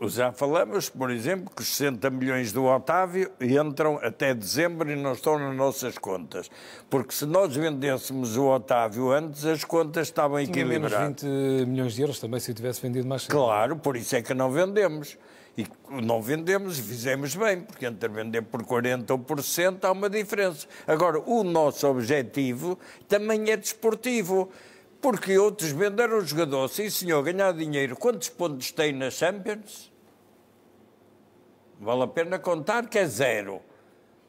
Já falamos, por exemplo, que os 60 milhões do Otávio entram até dezembro e não estão nas nossas contas. Porque se nós vendêssemos o Otávio antes, as contas estavam equilibradas. Tinha menos 20 milhões de euros também se tivesse vendido mais cedo. Claro, por isso é que não vendemos. E não vendemos e fizemos bem, porque entre vender por 40 ou por 60 há uma diferença. Agora, o nosso objetivo também é desportivo. Porque outros venderam o jogador, sim senhor, ganhar dinheiro. Quantos pontos tem na Champions? Vale a pena contar que é zero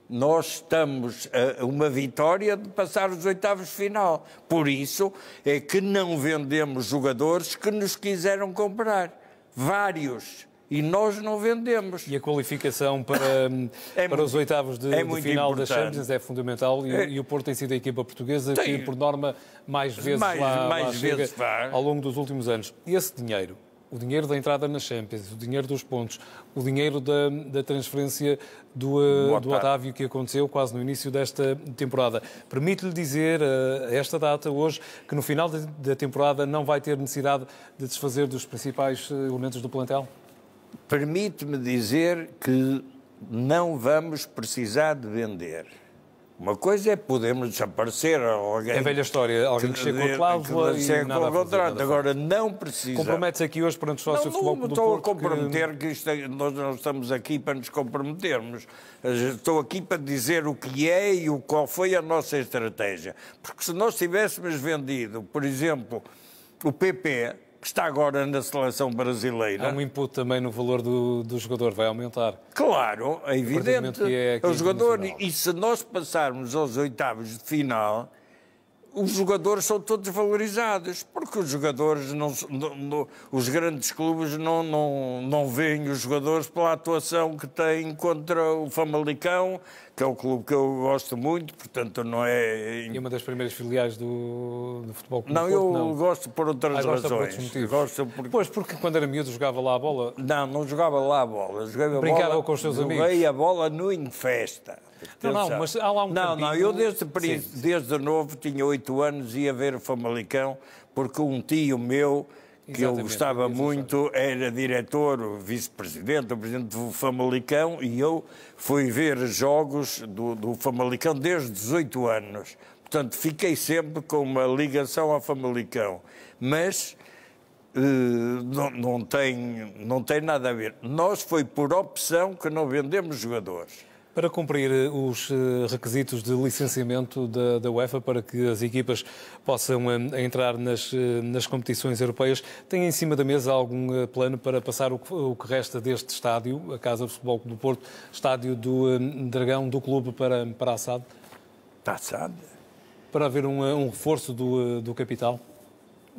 nós estamos a uma vitória de passar os oitavos de final. Por isso é que não vendemos jogadores que nos quiseram comprar. Vários e nós não vendemos. E a qualificação para, (laughs) é hum, para muito, os oitavos de, é de final importante. da Champions é fundamental e, é. e, o Porto tem sido a equipa portuguesa tem. que, por norma, mais vezes mais, lá, mais lá vezes chega, ao longo dos últimos anos. E esse dinheiro, o dinheiro da entrada na Champions, o dinheiro dos pontos, o dinheiro da, da transferência do, eh, do Otávio que aconteceu quase no início desta temporada. Permite-lhe dizer, a eh, esta data, hoje, que no final da temporada não vai ter necessidade de desfazer dos principais eh, elementos do plantel? Permite-me dizer que não vamos precisar de vender. Uma coisa é podemos desaparecer alguém. É velha história, alguém que, que chegou a cláusula e nada fazer, nada Agora não precisa. Compromete-se aqui hoje perante o sócio não, futebol não, estou a comprometer que, isto, é, nós não estamos aqui para nos comprometermos. Estou aqui para dizer o que é e o qual foi a nossa estratégia. Porque se nós tivéssemos vendido, por exemplo, o PP, que está agora na seleção brasileira. Há um input também no valor do, do jogador, vai aumentar. Claro, é evidente. É, é o jogador, e se nós passarmos aos oitavos de final, os jogadores são todos valorizados, porque os jogadores, não, não, não, os grandes clubes não, não, não veem os jogadores pela atuação que têm contra o Famalicão, que é um clube que eu gosto muito, portanto não é... E uma das primeiras filiais do, do futebol clube Não, eu não. gosto por outras ah, razões. Por gosto por... Pois, porque quando era miúdo jogava lá a bola? Não, não jogava lá a bola. Jogava Brincava bola, com os seus amigos? Joguei a bola no Infesta não, não, mas há lá um Não, campinho... não, eu desde, desde novo tinha oito anos, ia ver o Famalicão, porque um tio meu que Exatamente, eu gostava muito, era diretor, vice-presidente, o presidente do Famalicão, e eu fui ver jogos do, do Famalicão desde 18 anos. Portanto, fiquei sempre com uma ligação ao Famalicão. Mas eh, não, não, tem, não tem nada a ver. Nós foi por opção que não vendemos jogadores. Para cumprir eh, os eh, requisitos de licenciamento da, da, UEFA para que as equipas possam eh, entrar nas, nas competições europeias, tem em cima da mesa algum plano para passar o que, o que resta deste estádio, a Casa do Futebol do Porto, estádio do Dragão, do clube para, para a SAD? Para a SAD? Para haver um, um reforço do, do capital?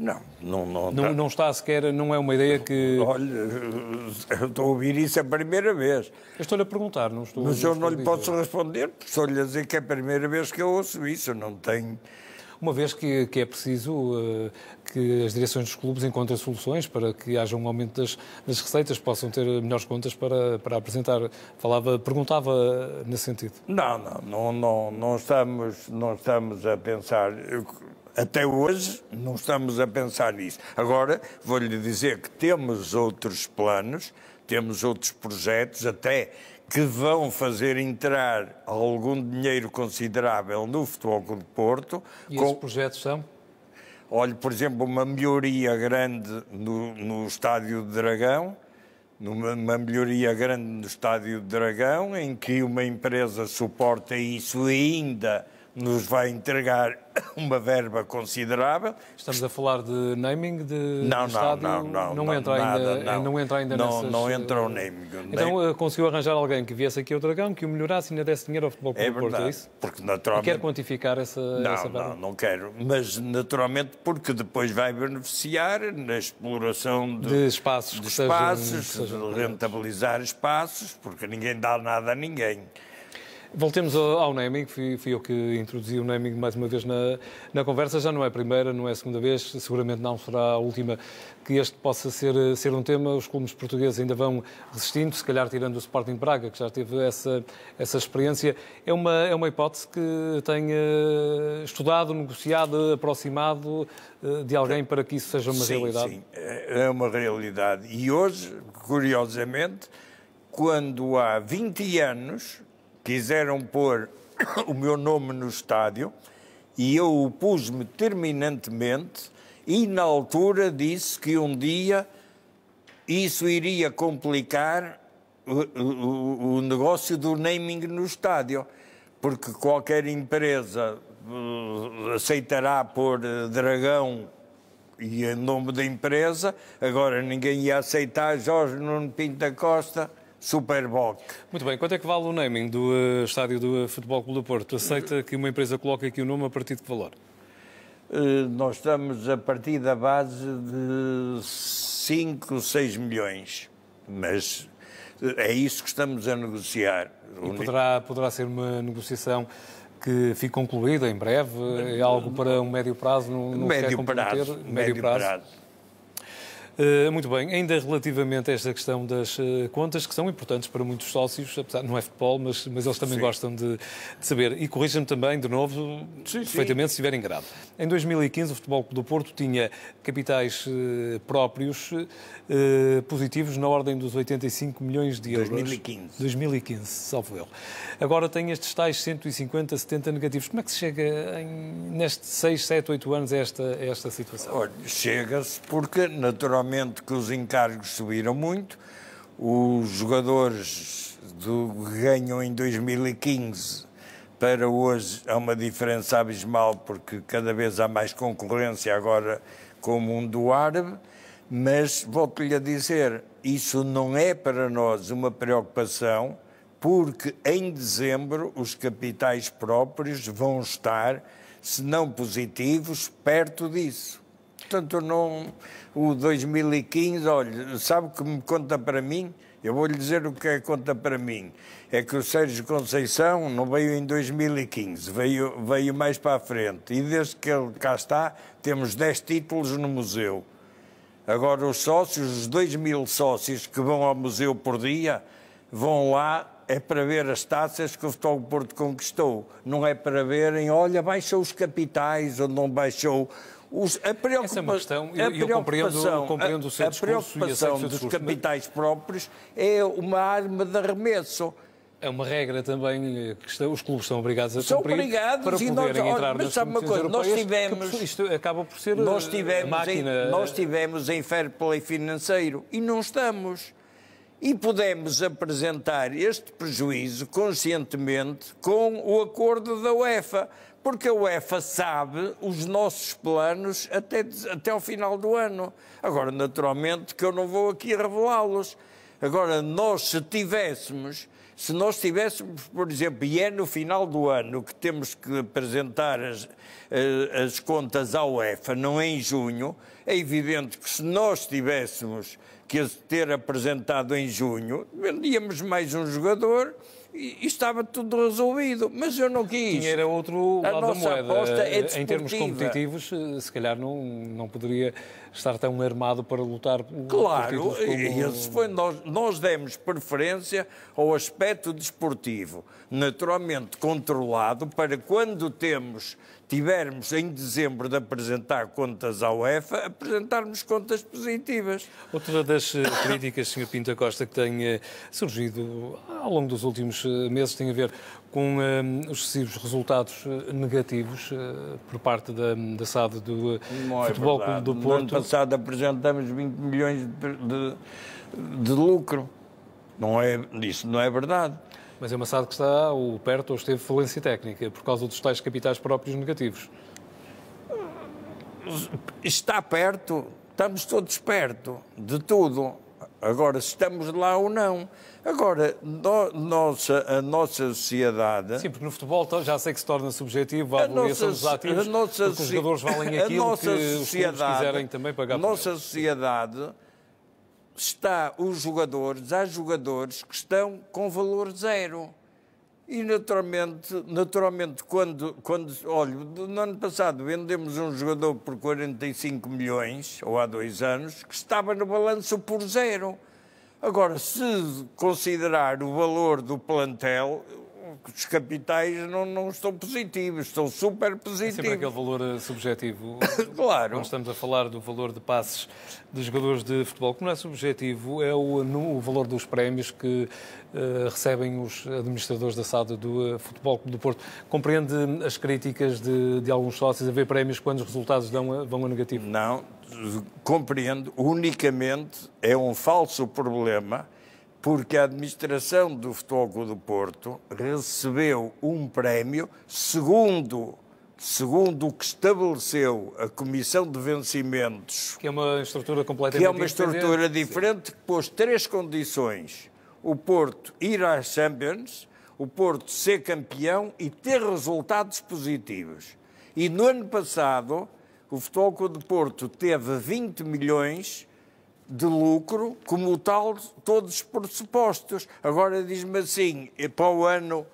Não, não, não, não, não, está sequer, não é uma ideia que. Olha, eu estou a ouvir isso a primeira vez. Estou-lhe a perguntar, não estou. Mas eu não, não lhe posso responder, estou-lhe a dizer que é a primeira vez que eu ouço isso, eu não tenho. Uma vez que, que é preciso uh, que as direções dos clubes encontrem soluções para que haja um aumento das, das receitas, possam ter melhores contas para, para apresentar. Falava, perguntava nesse sentido. Não, não, não, não, não estamos, não estamos a pensar. Eu, até hoje não estamos a pensar nisso. Agora, vou-lhe dizer que temos outros planos, temos outros projetos, até que vão fazer entrar algum dinheiro considerável no Futebol Clube Porto. E com... esses projetos são? Olhe, por exemplo, uma melhoria grande no, no Estádio de Dragão, numa melhoria grande no Estádio de Dragão, em que uma empresa suporta isso ainda nos vai entregar uma verba considerável. Estamos a falar de naming de não, não, não, não, não, não entra nada, ainda, não. não entra ainda não, nessas... não eh, entra o naming. Então Nem... Eh, conseguiu arranjar alguém que viesse aqui ao Dragão, que o melhorasse e ainda desse dinheiro ao futebol é Porto, é isso? Porque naturalmente e quer quantificar essa, não, essa verba? Não, não quero, mas naturalmente porque depois vai beneficiar na exploração de, de espaços, de, espaços, sejam, de sejam rentabilizar espaços, porque ninguém dá nada a ninguém. Voltemos ao naming, fui, fui, eu que introduzi o naming mais uma vez na, na conversa, já não é a primeira, não é a segunda vez, seguramente não será a última que este possa ser, ser um tema. Os clubes portugueses ainda vão resistindo, se calhar tirando o Sporting Braga, que já teve essa, essa experiência. É uma, é uma hipótese que tenha estudado, negociado, aproximado eh, de alguém para que isso seja uma sim, realidade? Sim, é, é uma realidade. E hoje, curiosamente, quando há 20 anos quiseram pôr (coughs) o meu nome no estádio e eu o pus me terminantemente e na altura disse que um dia isso iria complicar o, o, o negócio do naming no estádio, porque qualquer empresa eh, aceitará pôr eh, dragão e em nome da empresa, agora ninguém ia aceitar Jorge Nuno da Costa Superboc. Muito bem, quanto é que vale o naming do uh, estádio do uh, Futebol Clube do Porto? Aceita que uma empresa coloque aqui o nome a partir de que valor? Uh, nós estamos a partir da base de 5, 6 milhões, mas é isso que estamos a negociar. E poderá, poderá ser uma negociação que fique concluída em breve? É algo para um médio prazo? Não, médio, prazo médio, médio prazo. Médio prazo. Eh, muito bem, ainda relativamente a esta questão das uh, contas, que são importantes para muitos sócios, apesar de não é futebol, mas, mas eles também sim. gostam de, de, saber. E corrija-me também, de novo, sim, perfeitamente, sim. se estiverem grávidos Em 2015, o Futebol do Porto tinha capitais uh, próprios positivos na ordem dos 85 milhões de euros. 2015. 2015, salvo eu. Agora tem estes tais 150, 70 negativos. Como é que se chega nestes 6, 7, 8 anos a esta, a esta situação? Olha, chega-se porque, naturalmente, naturalmente que os encargos subiram muito, os jogadores do ganham em 2015 para hoje há uma diferença abismal, porque cada vez há mais concorrência agora com o mundo árabe, mas volto-lhe a dizer, isso não é para nós uma preocupação, porque em dezembro os capitais próprios vão estar, se não positivos, perto disso. Portanto, não, o 2015, olha, sabe o que me conta para mim? Eu vou lhe dizer o que é que conta para mim. É que o Sérgio Conceição não veio em 2015, veio, veio mais para a frente. E desde que ele cá está, temos 10 títulos no museu. Agora, os sócios, os 2 mil sócios que vão ao museu por dia, vão lá é para ver as taças que o Futebol Porto conquistou. Não é para verem, olha, baixou os capitais ou não baixou os, a preocupa... Essa é uma questão, eu, eu compreendo, eu compreendo o seu a, discurso. A preocupação dos capitais mas... próprios é uma arma de arremesso. É uma regra também eh, que os clubes são obrigados a cumprir são obrigados, para poderem nós, entrar mas nas uma coisa, nós tivemos, que, isto acaba por ser nós eh, tivemos máquina... Em, nós tivemos em fair play financeiro e não estamos. E pudemos apresentar este prejuízo conscientemente com o acordo da UEFA. Porque a UEFA sabe os nossos planos até, até o final do ano. Agora, naturalmente, que eu não vou aqui revelá-los. Agora, nós, se tivéssemos, se nós tivéssemos, por exemplo, e é no final do ano que temos que apresentar as, eh, as contas à UEFA, não é em junho, é evidente que se nós tivéssemos que ter apresentado em junho, vendíamos mais um jogador e, e estava tudo resolvido. Mas eu não quis. Tinha era outro lado da moeda. É em termos competitivos, eh, se calhar não, não poderia estar tão armado para lutar Claro, como... foi, nós, nós demos preferência ao aspecto desportivo, naturalmente controlado, para quando temos tivermos em dezembro de apresentar contas à UEFA, apresentarmos contas positivas. Outra das eh, críticas, Sr. Pinto Costa, que tem eh, surgido ao longo dos últimos eh, meses tem a ver com um, os excessivos resultados negativos uh, por parte da, da SAD do uh, Futebol é do Porto. No ano passado apresentamos 20 milhões de, de, de lucro. Não é, isso não é verdade. Mas é uma SAD que está o perto ou esteve falência técnica por causa dos tais capitais próprios negativos. Está perto, estamos todos perto de tudo. Agora, se estamos lá ou não. Agora, no, nossa, a nossa sociedade. Sim, porque no futebol já sei que se torna subjetivo a avaliação nossa, ativos, porque os jogadores valem aquilo que os quiserem também pagar. A nossa sociedade está os jogadores, há jogadores que estão com valor zero. E naturalmente, naturalmente quando, quando olha, no ano passado vendemos um jogador por 45 milhões, ou há dois anos, que estava no balanço por zero. Agora, se considerar o valor do plantel, os capitais não, não estão positivos, estão super positivos. É sempre aquele valor eh, subjetivo. (laughs) claro. Não estamos a falar do valor de passes dos jogadores de futebol, que não é subjetivo, é o, no, o valor dos prémios que uh, recebem os administradores da SAD do uh, Futebol do Porto. Compreende as críticas de, de alguns sócios a ver prémios quando os resultados dão a, vão a negativo? Não, compreendo. Unicamente é um falso problema porque a administração do Futebol Clube do Porto recebeu um prémio segundo segundo o que estabeleceu a Comissão de Vencimentos, que é uma estrutura completamente diferente, que é uma estrutura diferente, que pôs três condições: o Porto ir às Champions, o Porto ser campeão e ter resultados positivos. E no ano passado, o Futebol Clube do Porto teve 20 milhões de lucro, como tal, todos os pressupostos. Agora diz-me assim, para o ano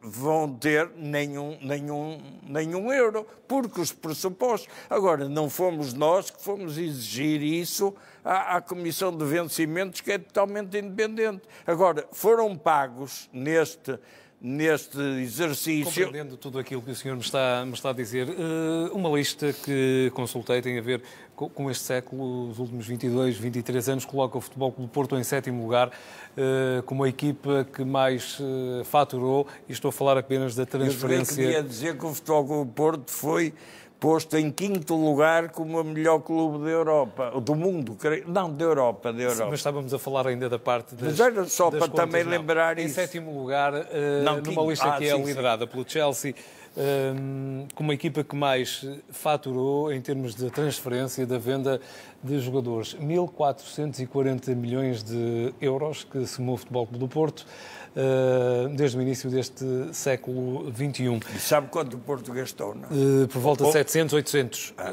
vão ter nenhum, nenhum, nenhum euro, porque os pressupostos. Agora, não fomos nós que fomos exigir isso à, à Comissão de Vencimentos, que é totalmente independente. Agora, foram pagos neste neste exercício. Compreendendo tudo aquilo que o senhor me está, me está a dizer, eh, uma lista que consultei tem a ver com este século, os últimos 22, 23 anos, coloca o Futebol Clube Porto em sétimo lugar, eh, como a equipa que mais eh, faturou, e estou a falar apenas da transferência. Eu queria dizer que o Futebol Clube Porto foi posto em quinto lugar como o melhor clube da Europa, do mundo, não, da Europa, da Europa. Sim, mas estávamos a falar ainda da parte das Mas era só para contas, também não. lembrar em isso. Em sétimo lugar, eh, não, numa quinto. lista ah, que é liderada sim. pelo Chelsea, um, como a equipa que mais faturou em termos de transferência e da venda de jogadores. 1.440 milhões de euros que somou o Futebol Clube do Porto uh, desde o início deste século XXI. E sabe quanto o Porto gastou, não? Uh, por volta de 700, 800. Ah,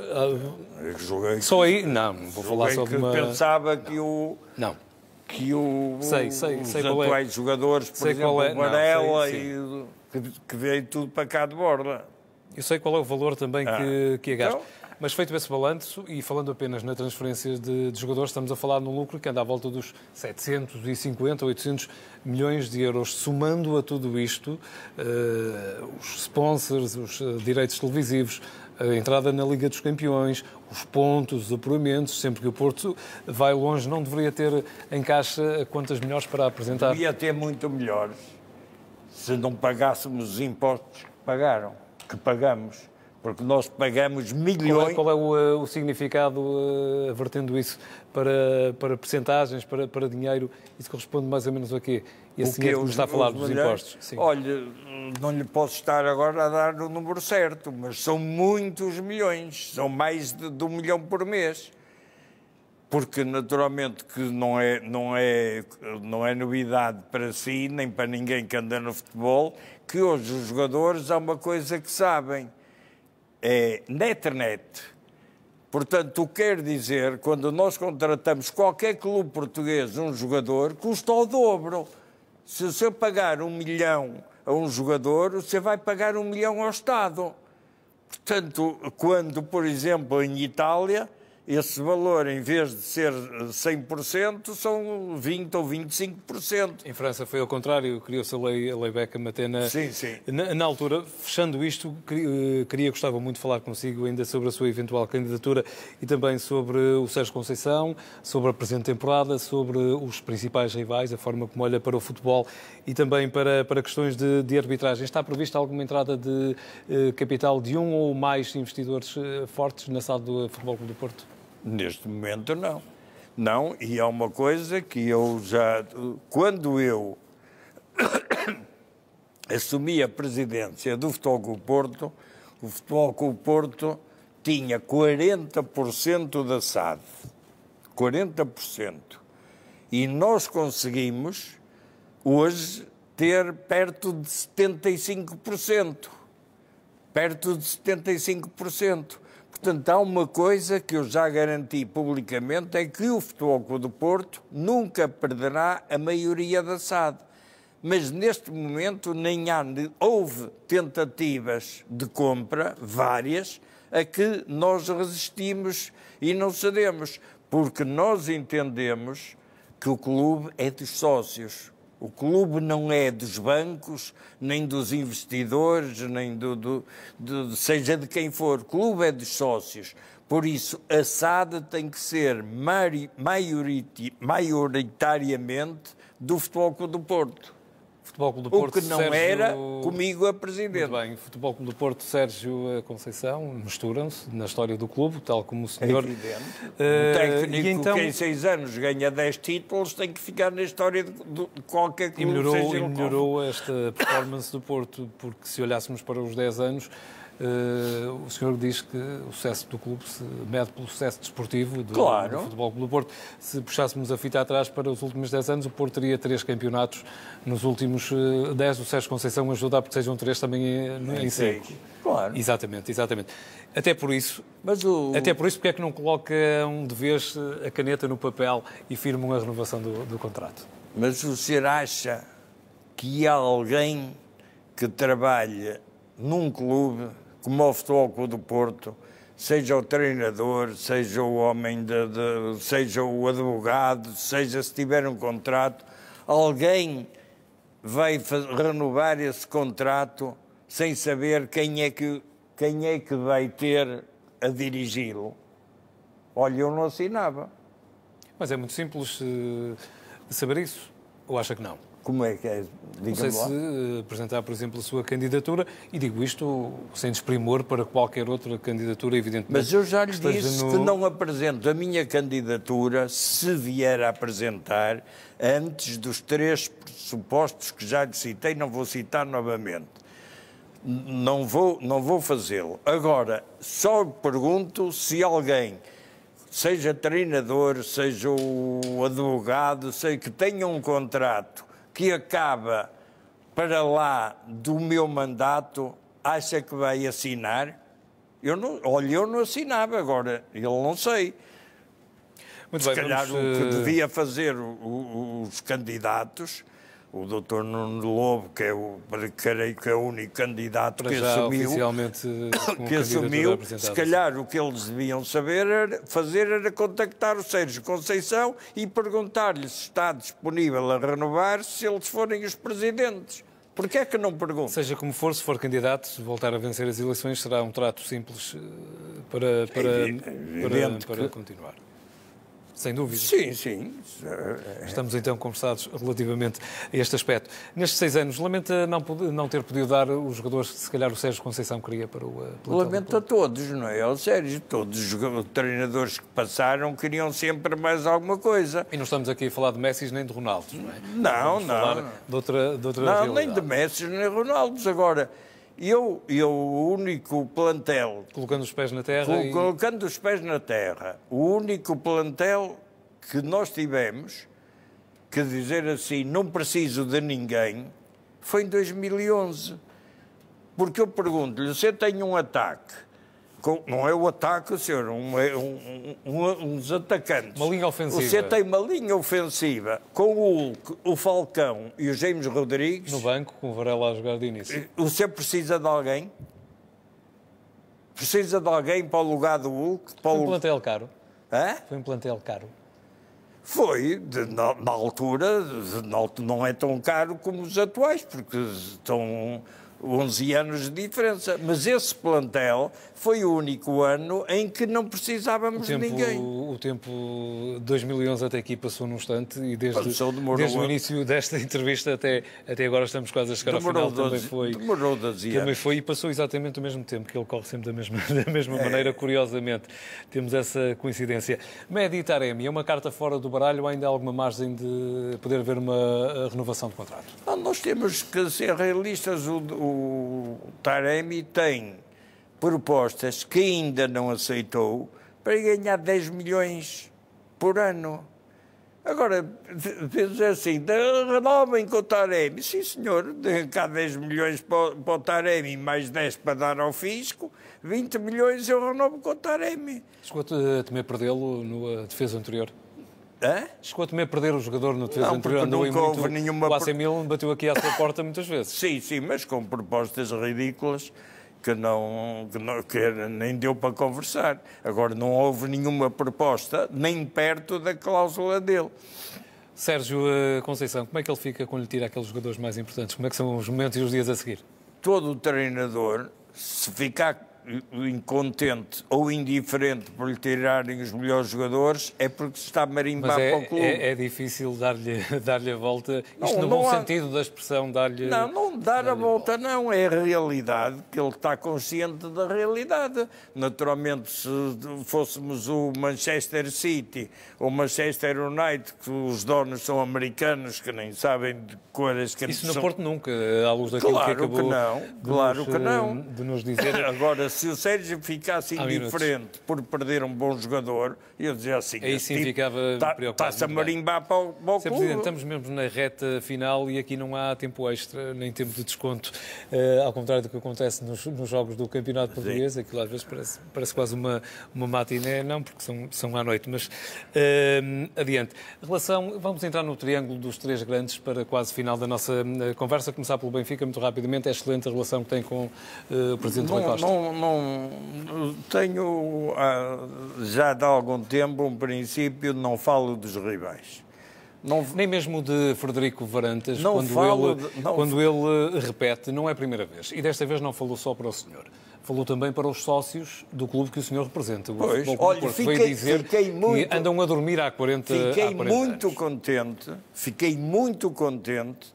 joguei só que... aí? Não, vou falar só de uma... pensava que o... Não que o, sei, sei, os sei é. atuais é. jogadores, por sei exemplo, é. o Varela não, sei, e que, que veio tudo para cá de borda. Eu sei qual é o valor também ah. que, que é gasto. Então... Mas feito esse balanço, e falando apenas na transferência de, de, jogadores, estamos a falar num lucro que anda à volta dos 750 ou 800 milhões de euros. Somando a tudo isto, uh, os sponsors, os uh, direitos televisivos, a entrada na Liga dos Campeões, os pontos, os apuramentos, sempre que o Porto vai longe, não deveria ter em caixa quantas melhores para apresentar? Devia ter muito melhores se não pagássemos os impostos que pagaram, que pagamos. Porque nós pagamos milhões. Qual é, qual é o, eh, o, significado, uh, vertendo isso para, para percentagens, para, para dinheiro? Isso corresponde mais ou menos a quê? Esse o que eu, está a falar dos milhões, impostos. Sim. Olha, não lhe posso estar agora a dar o número certo, mas são muitos milhões, são mais de, de um milhão por mês porque naturalmente que não é, não, é, não é novidade para si, nem para ninguém que anda no futebol, que hoje os jogadores há uma coisa que sabem, é net-net. Portanto, o que quer dizer, quando nós contratamos qualquer clube português, um jogador, custa o dobro. Se você pagar um milhão a um jogador, você vai pagar um milhão ao Estado. Portanto, quando, por exemplo, em Itália, esse valor, em vez de ser 100%, eh, são 20% ou 25%. Em França foi ao contrário, criou-se a lei, a lei Beckham até na, sim, sim. Na, na, altura. Fechando isto, eh, queria, gostava muito de falar consigo ainda sobre a sua eventual candidatura e também sobre o Sérgio Conceição, sobre a presente temporada, sobre os principais rivais, a forma como olha para o futebol e também para, para questões de, de arbitragem. Está prevista alguma entrada de eh, capital de um ou mais investidores eh, fortes na sala do Futebol Clube do Porto? Neste momento, não. Não, e é uma coisa que eu já. Quando eu (coughs) assumi a presidência do Futebol Clube Porto, o Futebol Clube Porto tinha 40% da SAD. 40%. E nós conseguimos, hoje, ter perto de 75%. Perto de 75%. Portanto, há uma coisa que eu já garanti publicamente, é que o Futebol Clube do Porto nunca perderá a maioria da SAD. Mas neste momento nem há, houve tentativas de compra, várias, a que nós resistimos e não cedemos, porque nós entendemos que o clube é dos sócios, o clube não é dos bancos, nem dos investidores, nem do, do, do, seja de quem for. O clube é dos sócios. Por isso, a SAD tem que ser maioritariamente do Futebol Clube do Porto. Futebol Clube do Porto, o que não Sérgio... era comigo a é presidente. Muito bem, Futebol Clube do Porto, Sérgio eh, Conceição, misturam-se na história do clube, tal como o senhor. É evidente. Uh, um então... que em seis anos ganha dez títulos tem que ficar na história de, de qualquer clube. E melhorou, seja e melhorou esta performance do Porto, porque se olhássemos para os dez anos, Uh, o senhor diz que o sucesso do clube se mede pelo sucesso desportivo do, claro. do Futebol Clube do Porto. Se puxássemos a fita atrás para os últimos 10 anos, o Porto teria três campeonatos. Nos últimos 10, eh, o Sérgio Conceição ajuda a porque sejam três também eh, em 5. Claro. Exatamente, exatamente. Até por isso, Mas o... até por isso, porque é que não colocam de vez a caneta no papel e firmam a renovação do, do contrato? Mas o senhor acha que há alguém que trabalha num clube como o Futebol Clube do Porto, seja o treinador, seja o homem, de, de, seja o advogado, seja se tiver um contrato, alguém vai renovar esse contrato sem saber quem é que, quem é que vai ter a dirigi-lo. Olha, eu não assinava. Mas é muito simples eh, saber isso, ou acha que não? Como é que é? Não sei lá. se eh, apresentar, por exemplo, a sua candidatura, e digo isto sem desprimor para qualquer outra candidatura, evidentemente. Mas eu já lhe disse no... que não apresento a minha candidatura, se vier a apresentar, antes dos três pressupostos que já lhe citei, não vou citar novamente. Não vou, não vou fazê-lo. Agora, só pergunto se alguém seja treinador, seja o advogado, sei que tenha um contrato que acaba para lá do meu mandato acha que vai assinar? Eu não, olha, eu não assinava agora, Eu não sei. Muito Se bem, calhar vamos... o que eh, devia fazer os candidatos o doutor Nuno Lobo, que é o, creio que é o único candidato que assumiu, que assumiu, se calhar o que eles deviam saber era, fazer era contactar o Sérgio Conceição e perguntar-lhe se está disponível a renovar se eles forem os presidentes. Porquê é que não pergunto? Seja como for, se for candidato, se voltar a vencer as eleições, será um trato simples para, para, para, para, para continuar. Sem dúvida. Sim, sim. Estamos então conversados relativamente a este aspecto. Nestes seis anos, lamenta não, não ter podido dar os jogadores que se calhar o Sérgio Conceição queria para o uh, Lamento a todos, não é? Ao Sérgio, todos os treinadores que passaram queriam sempre mais alguma coisa. E não estamos aqui a falar de Messi nem de Ronaldo, não é? Não, Vamos não. Falar de outra, de outra não, realidade. nem de Messi nem de Ronaldo. Agora, e eu, eu, o único plantel. Colocando os pés na terra. Col e... Colocando os pés na terra. O único plantel que nós tivemos, que dizer assim, não preciso de ninguém, foi em 2011. Porque eu pergunto-lhe: você tem um ataque com, não é o ataque, senhor, é um, um, um, uns atacantes. Uma linha ofensiva. Você tem uma linha ofensiva com o Hulk, o Falcão e o James Rodrigues. No banco, com o Varela a jogar de início. Você precisa de alguém? Precisa de alguém para o lugar do Hulk? Para Foi um plantel caro. Hã? Foi um plantel caro. Foi, de, na, na, altura, de, na, não é tão caro como os atuais, porque estão 11 anos de diferença. Mas esse plantel foi o único ano em que não precisávamos tempo, de ninguém. O tempo 2011 até aqui passou num instante e desde, desde o início desta (laughs) entrevista até, até agora estamos quase a chegar demorou ao final. 12, também foi, demorou 12 anos. Também foi e passou exatamente o mesmo tempo, que ele corre sempre da mesma, (laughs) da mesma é. maneira, curiosamente. Temos essa coincidência. Medi Taremi, é uma carta fora do baralho, ainda há alguma margem de poder haver uma eh, renovação de contrato? Não, nós temos que ser realistas. o, o o Taremi tem propostas que ainda não aceitou para ganhar 10 milhões por ano. Agora, diz assim, renovem com o Taremi. Sim, senhor, cá 10 milhões para, o Taremi, mais 10 para dar ao fisco, 20 milhões eu renovo com o Taremi. Chegou a eh, temer perdê-lo na eh, defesa anterior? Hã? Chegou a perder o jogador no defesa não, anterior. Não, nunca houve muito... nenhuma... O AC Milan bateu aqui à sua porta muitas vezes. Sim, sim, mas com propostas ridículas que, não, que, não, que nem deu para conversar. Agora, não houve nenhuma proposta nem perto da cláusula dele. Sérgio eh, Conceição, como é que ele fica quando lhe tira aqueles jogadores mais importantes? Como é que são os momentos e os dias a seguir? Todo o treinador, se ficar incontente ou indiferente por lhe tirarem os melhores jogadores é porque se está a marimbar é, para o clube. É, é difícil dar-lhe (laughs) dar a volta, não, isto no bom há... sentido da expressão dar-lhe... Não, não dar, dar a volta, volta, não, é a realidade, que ele está consciente da realidade. Naturalmente, se fôssemos o Manchester City ou o Manchester United, que os donos são americanos, que nem sabem de cores que Isso no são... Porto nunca, à luz daquilo claro que acabou que não, claro nos, que não. Eh, de nos dizer. (laughs) Agora, se o Sérgio ficasse indiferente por perder um bom jogador, eu dizia assim, Aí sim tipo ficava tá-, preocupado. Está-se a marimbar para o, para o Sr. Presidente, estamos mesmo na reta final e aqui não há tempo extra, nem tempo de desconto, uh, ao contrário do que acontece nos, nos jogos do Campeonato Português, sim. aquilo às vezes parece, parece quase uma, uma matiné, não porque são, são à noite, mas uh, adiante. Relação, vamos entrar no triângulo dos três grandes para quase final da nossa eh, conversa, começar pelo Benfica muito rapidamente, é excelente a relação que tem com uh, o Presidente não, Rui Costa. Não, não, tenho ah, já de algum tempo tempo, um princípio, não falo dos rivais. Não... Nem mesmo de Frederico Varantas, não quando, ele, de... não... quando ele repete, não é a primeira vez. E desta vez não falou só para o senhor. Falou também para os sócios do clube que o senhor representa. O pois, olha, fiquei, dizer fiquei muito, andam a dormir há 40 Fiquei há 40 muito contente, fiquei muito contente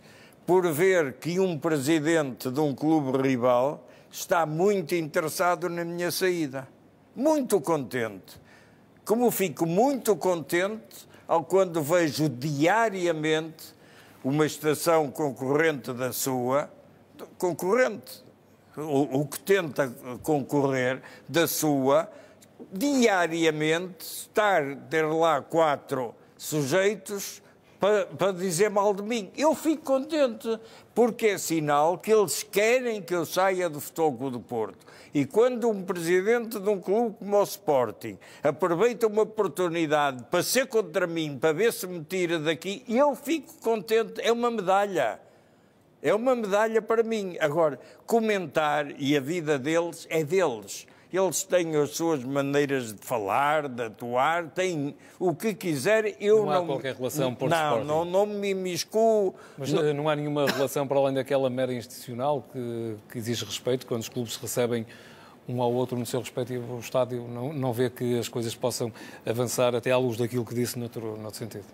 por ver que um presidente de um clube rival está muito interessado na minha saída. Muito contente como fico muito contente ao quando vejo diariamente uma estação concorrente da sua, concorrente, o, o que tenta concorrer da sua, diariamente estar ter lá quatro sujeitos para, para dizer mal de mim. Eu fico contente, porque é sinal que eles querem que eu saia do Futebol do Porto. E quando um presidente de um clube como o Sporting aproveita uma oportunidade para ser contra mim, para ver se me tira daqui, eu fico contente, é uma medalha. É uma medalha para mim. Agora, comentar e a vida deles é deles eles têm as suas maneiras de falar, de atuar, têm o que quiser. Eu não há não, qualquer relação por não, não, não me imiscuo. Mas não... Eh, não há nenhuma relação para além daquela mera institucional que, que exige respeito quando os clubes recebem um ao outro no seu respectivo estádio, não, não vê que as coisas possam avançar até à luz daquilo que disse noutro, noutro sentido?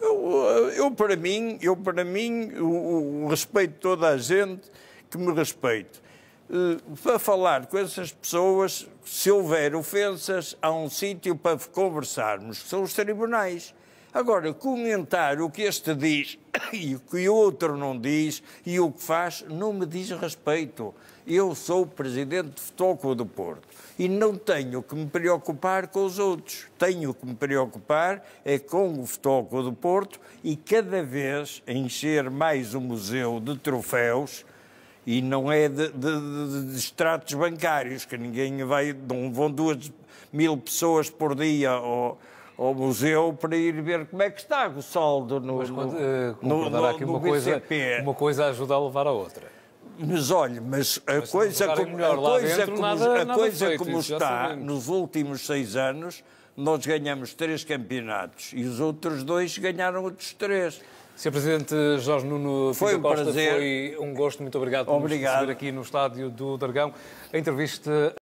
Eu, eh, eu, para mim, eu para mim, o, o respeito toda a gente que me respeito para eh, falar com essas pessoas, se houver ofensas, há um sítio para conversarmos, que são os tribunais. Agora, comentar o que este diz (coughs) e o que o outro não diz e o que faz, não me diz respeito. Eu sou presidente de Futebol do Porto e não tenho que me preocupar com os outros. Tenho que me preocupar é com o Futebol do Porto e cada vez encher mais o museu de troféus e não é de, de, de, de extratos bancários, que ninguém vai, não vão duas mil pessoas por dia ao, ao museu para ir ver como é que está o saldo no, mas, quando, no, eh, no, aqui no, uma coisa, uma coisa ajuda a levar a outra. Mas olha, mas a mas coisa, como, a coisa, dentro, como, nada, a coisa feito, como está nos últimos seis anos, nós ganhamos três campeonatos e os outros dois ganharam outros três. Sr. Presidente Jorge Nuno foi um Costa, prazer. foi um gosto. Muito obrigado por obrigado. nos receber aqui no estádio do Dragão. A entrevista